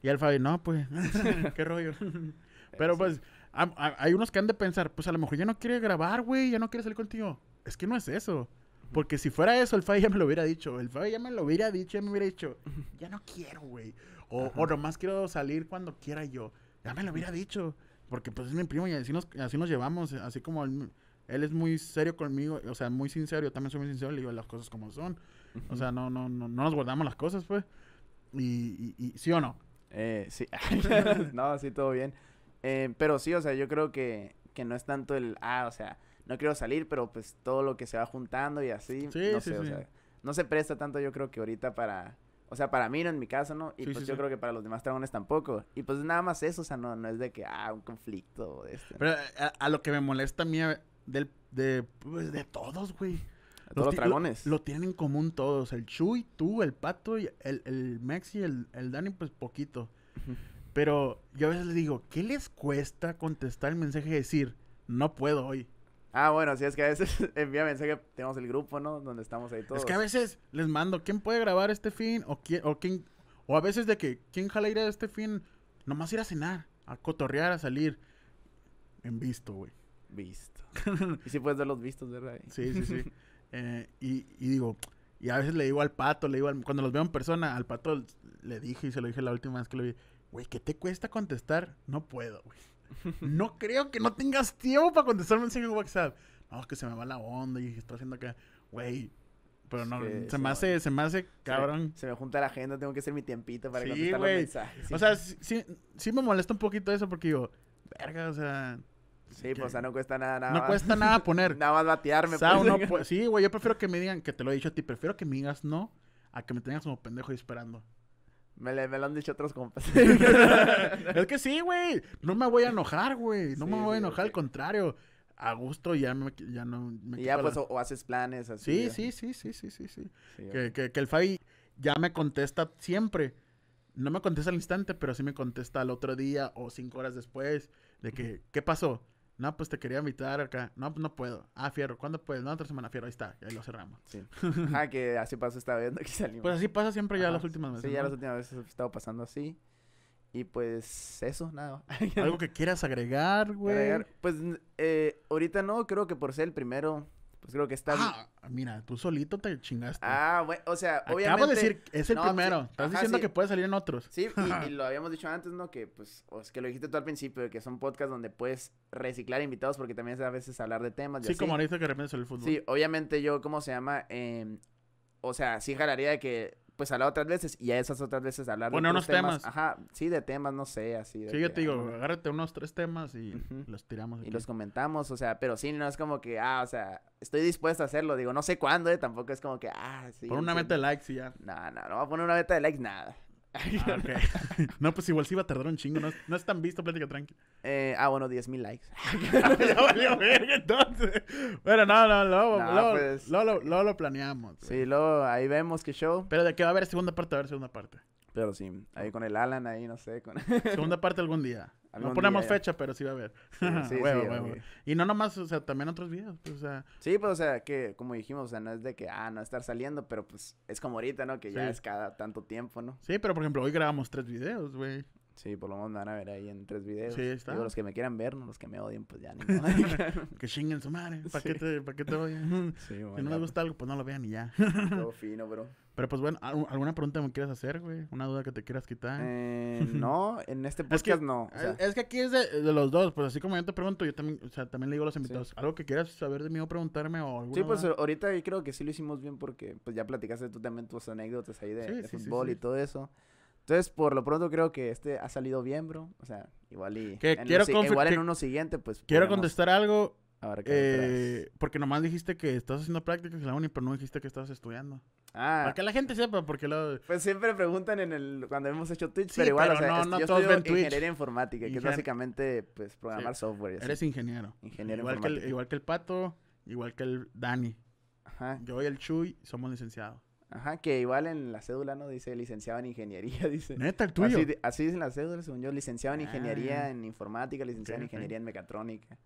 y el Fabi, no, pues, [LAUGHS] qué rollo. [LAUGHS] Pero pues, hay unos que han de pensar, pues a lo mejor ya no quiere grabar, güey, ya no quiere salir contigo. Es que no es eso. Porque si fuera eso, el Fabi ya me lo hubiera dicho. El Fabi ya me lo hubiera dicho, ya me hubiera dicho, ya no quiero, güey. O, o nomás quiero salir cuando quiera yo. Ya me lo hubiera dicho. Porque pues es mi primo y así nos, así nos llevamos. Así como él, es muy serio conmigo, o sea, muy sincero. Yo también soy muy sincero, le digo las cosas como son. O sea, no, no, no, nos guardamos las cosas, pues. y sí o no. Eh, sí. [LAUGHS] [LAUGHS] no, sí, todo bien. Eh, pero sí, o sea, yo creo que, que no es tanto el, ah, o sea, no quiero salir, pero pues todo lo que se va juntando y así. no sé, O sea, no se presta tanto, yo creo que ahorita para. O sea, para mí no en mi caso, ¿no? Y pues yo creo que para los demás dragones tampoco. Y pues nada más eso, o sea, no, no es de que, ah, un conflicto este, Pero eh, a, lo que me molesta a mí del, de, pues, de todos, güey todos los, dragones. Lo, tienen en común todos. El Chuy, tú, el Pato, y el, el Maxi, el, el Dani, pues poquito. Pero yo a veces les digo, ¿qué les cuesta contestar el mensaje y decir, no puedo hoy? Ah, bueno, si es que a veces [LAUGHS] envía mensaje, tenemos el grupo, ¿no? Donde estamos ahí todos. Es que a veces les mando, ¿quién puede grabar este fin? O quién, o quién, o a veces de que, ¿quién jala ir a este fin? Nomás ir a cenar, a cotorrear, a salir. En visto, güey. Visto. [LAUGHS] y si puedes ver los vistos, ¿verdad? Sí, sí, sí. [LAUGHS] Eh, y, digo, y a veces le digo al pato, le digo cuando los veo en persona, al pato le dije y se lo dije la última vez que lo vi, güey, ¿qué te cuesta contestar? No puedo, güey. [LAUGHS] No creo que no tengas tiempo para contestarme un mensaje en WhatsApp. No, es que se me va la onda y estoy haciendo que, güey. Pero no, se, me hace, se me hace cabrón. Se, me junta la agenda, tengo que hacer mi tiempito para contestar los mensajes. O sea, sí, sí me molesta un poquito eso porque digo, verga, o sea, Sí, pues, no cuesta nada, nada. No cuesta nada [LAUGHS] poner. nada más batearme. Pues. [LAUGHS] Pues, sí, güey, yo prefiero que me digan, que te lo he dicho a ti, prefiero que me digas no a que me tengas como pendejo esperando. Me, lo han dicho otros compas. [LAUGHS] es que sí, güey. No me voy a enojar, güey. No me voy a enojar, al contrario. A gusto ya, ya no me Y ya pues o, haces planes así. Sí, sí, sí, sí, sí, sí, sí. que, que, que el Fabi ya me contesta siempre no me contesta al instante, pero sí me contesta al otro día o cinco horas después de que, ¿qué pasó? No, pues te quería invitar acá. No, pues no puedo. Ah, fierro. ¿Cuándo puedes? No, otra semana, fierro. Ahí está. Ahí lo cerramos. Sí. [LAUGHS] ah, que así pasa esta viendo Aquí salimos. Pues así pasa siempre ya las últimas veces. Sí, ya las últimas veces he estado pasando así. Y pues eso, nada. ¿Algo que quieras agregar, güey? Pues eh, ahorita no, creo que por ser el primero pues creo que está. Ah, mira, tú solito te chingaste. Ah, bueno, o sea, obviamente. Acabo de decir, es el primero. Estás diciendo que puede salir en otros. Sí, y, [LAUGHS] lo habíamos dicho antes, ¿no? Que pues, que lo dijiste tú al principio, que son podcasts donde puedes reciclar invitados porque también a veces hablar de temas. Sí, como ahorita que de repente el fútbol. Sí, obviamente yo, ¿cómo se llama? Em, o sea, sí jalaría de que pues hablar otras veces y a esas otras veces hablar bueno, de unos temas. Ajá, sí, de temas, no sé, así. De sí, yo te digo, ah, agárrate unos tres temas y los tiramos. Y los comentamos, o sea, pero sí, no es como que, ah, o sea, estoy dispuesto a hacerlo, digo, no sé cuándo, eh, tampoco es como que, ah, sí. Pon una meta de likes y ya. No, no, no va a poner una meta de likes, nada. Ah, [LAUGHS] no, pues igual sí iba a tardar un chingo. No es, tan visto, plática tranqui eh, ah, bueno, mil likes. [LAUGHS] entonces. Bueno, no, no, luego, pues, eh, lo planeamos. Sí, lo luego ahí vemos que show. Pero de que va a haber segunda parte, va a haber segunda parte. Pero sí, ahí con el Alan, ahí no sé. Con... segunda parte algún día. No ponemos fecha, pero sí va a haber. [LAUGHS] Y no nomás, o sea, también otros videos. Pues, o sea... Sí, pues, o sea, que como dijimos, o sea, no es de que, ah, no estar saliendo, pero pues es como ahorita, ¿no? Que ya es cada tanto tiempo, ¿no? Sí, pero por ejemplo, hoy grabamos tres videos, güey. Sí, por lo menos me van a ver ahí en tres videos. Sí, está. los que me quieran ver, no los que me odien, pues ya ni [LAUGHS] [LAUGHS] Que chinguen su madre. ¿Para qué, te, pa te sí, si no les gusta algo, pues no lo vean y ya. Todo fino, bro. Pero pues bueno, ¿alguna pregunta me quieras hacer, güey? ¿Una duda que te quieras quitar? Eh, [LAUGHS] no, en este podcast es que, no. Es que aquí es de, de, los dos, pues así como yo te pregunto, yo también, o sea, también le digo a los invitados, ¿algo que quieras saber de mí o preguntarme o alguna Sí, pues ahorita yo creo que sí lo hicimos bien porque pues ya platicaste tú también tus anécdotas ahí de, fútbol y todo eso. Entonces, por lo pronto creo que este ha salido bien, bro. O sea, igual y... en quiero igual en uno siguiente, pues... Quiero contestar algo eh, porque nomás dijiste que estás haciendo prácticas en la uni, pero no dijiste que estabas estudiando. Ah. Para que la gente sepa, porque lo... Pues siempre preguntan en el cuando hemos hecho Twitch, pero igual, o sea, yo todos ven ingeniería informática, que es básicamente pues programar software. Eres ingeniero. igual Que el, Pato, igual que el Dani. Ajá. Yo y el Chuy somos licenciados. Ajá, que igual en la cédula no dice licenciado en ingeniería, [LAUGHS] dice. Neta, el tuyo. Así, así dicen las cédulas, según yo, licenciado en ah. ingeniería en informática, licenciado en ingeniería en mecatrónica.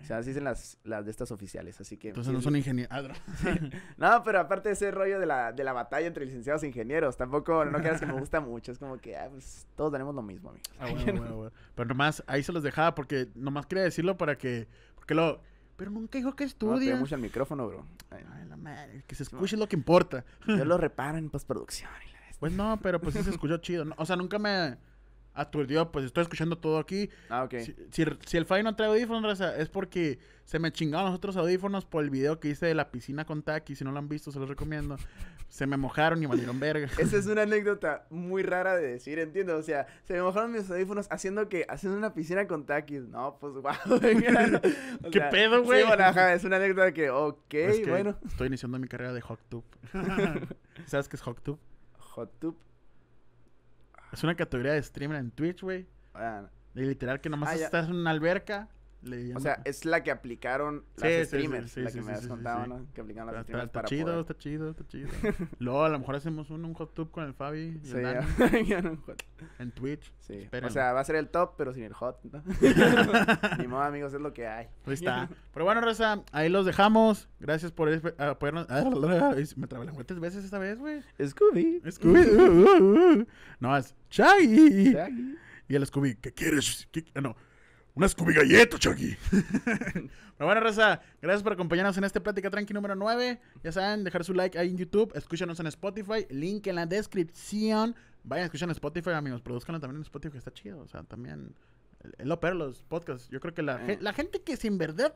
O sea, así dicen las, de estas oficiales, así que... Entonces no son ingenieros. Ah, [LAUGHS] no, pero aparte de ese rollo de la, de la batalla entre licenciados e ingenieros, tampoco, no creas que me gusta mucho, es como que, ah, pues, todos tenemos lo mismo, amigos. Ah, bueno, bueno, bueno. Pero nomás, ahí se los dejaba porque nomás quería decirlo para que... Porque lo... Pero nunca dijo que estudia. No, mucho el micrófono, bro. Que se escuche lo que importa. Yo lo [LAUGHS] reparo en postproducción. Y la pues no, pero pues sí se escuchó chido. o sea, nunca me aturdido, pues estoy escuchando todo aquí. Ah, ok. Si, el Fabi no trae audífonos, es porque se me chingaron los otros audífonos por el video que hice de la piscina con Taki. Si no lo han visto, se los recomiendo. Se me mojaron y valieron verga. [LAUGHS] Esa es una [LAUGHS] anécdota muy rara de decir, entiendo. O sea, se me mojaron mis audífonos haciendo que haciendo una piscina con Taki. No, pues [LAUGHS] guau. ¿Qué pedo, güey? es una anécdota que, ok, bueno. Estoy iniciando mi carrera de hot tub ¿Sabes qué es hot tub? Hot tube. Es una categoría de streamer en Twitch, güey. De literal que nomás ah, estás en una alberca o sea, es la que aplicaron las streamers, sí, la que me has contado, ¿no? Que aplicaron las está, streamers está para chido, Está chido, está chido, [LAUGHS] Luego, a lo mejor hacemos un, hot tub con el Fabi y [LAUGHS] en Twitch. Sí. O sea, va a ser el top, pero sin el hot, ¿no? [LAUGHS] Ni modo, amigos, es lo que hay. Ahí está. Pero bueno, Rosa, ahí los dejamos. Gracias por apoyarnos. Ah, ah, me trabé la muerte veces esta vez, güey. Scooby. Scooby. Uh, uh, uh, no, es Chai. Y el Scooby, ¿qué quieres? ¿Qué? Ah, no, una Scooby Galleta, Chucky. [LAUGHS] Pero bueno, Raza, gracias por acompañarnos en este Plática Tranqui número 9. Ya saben, dejar su like ahí en YouTube, escúchanos en Spotify, link en la descripción. Vayan, escuchar en Spotify, amigos, produzcanlo también en Spotify, que está chido. O sea, también lo peor los podcasts. Yo creo que la, la gente que sin verdad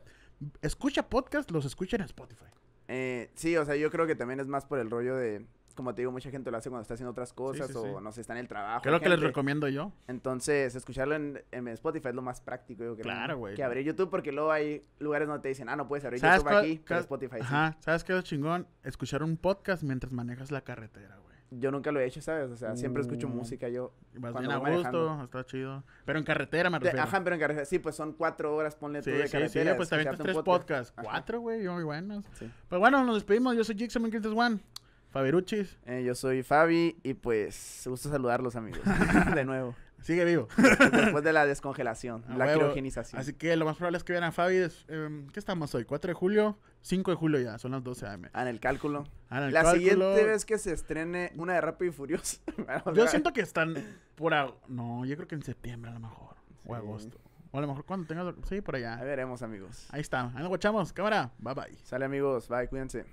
escucha podcasts, los escucha en Spotify. Eh, sí, o sea, yo creo que también es más por el rollo de como te digo, mucha gente lo hace cuando está haciendo otras cosas o no se está en el trabajo. Creo que les recomiendo yo. Entonces, escucharlo en, en Spotify es lo más práctico, yo Claro, güey. Que abrir YouTube porque luego hay lugares donde te dicen, ah, no puedes abrir YouTube aquí, pero Spotify. Ajá, ¿sabes qué es chingón? Escuchar un podcast mientras manejas la carretera, güey. Yo nunca lo he hecho, ¿sabes? O sea, siempre escucho mm. música yo. Vas bien a gusto, está chido. Pero en carretera me refiero. ajá, pero en carretera. Sí, pues son cuatro horas, ponle tú de carretera. Sí, pues también tres podcasts. Cuatro, güey, muy buenos. Pues bueno, nos despedimos. Yo soy Jixon Juan Fabi Eh, yo soy Fabi y pues gusta saludarlos amigos. [LAUGHS] de nuevo. Sigue vivo. Después de la descongelación, la criogenización. Así que lo más probable es que vean a Fabi. Es, em, ¿Qué estamos hoy? ¿4 de julio? 5 de julio ya, son las 12 a.m. Ah, en el cálculo. Ah, la siguiente vez que se estrene una de Rápido y Furioso. [LAUGHS] yo siento que están por... A... No, yo creo que en septiembre a lo mejor. O agosto. O a lo mejor cuando tengas... Sí, por allá. Ahí veremos, amigos. Ahí está. Ahí nos guachamos. Cámara. Bye, bye. Sale, amigos. Bye, cuídense.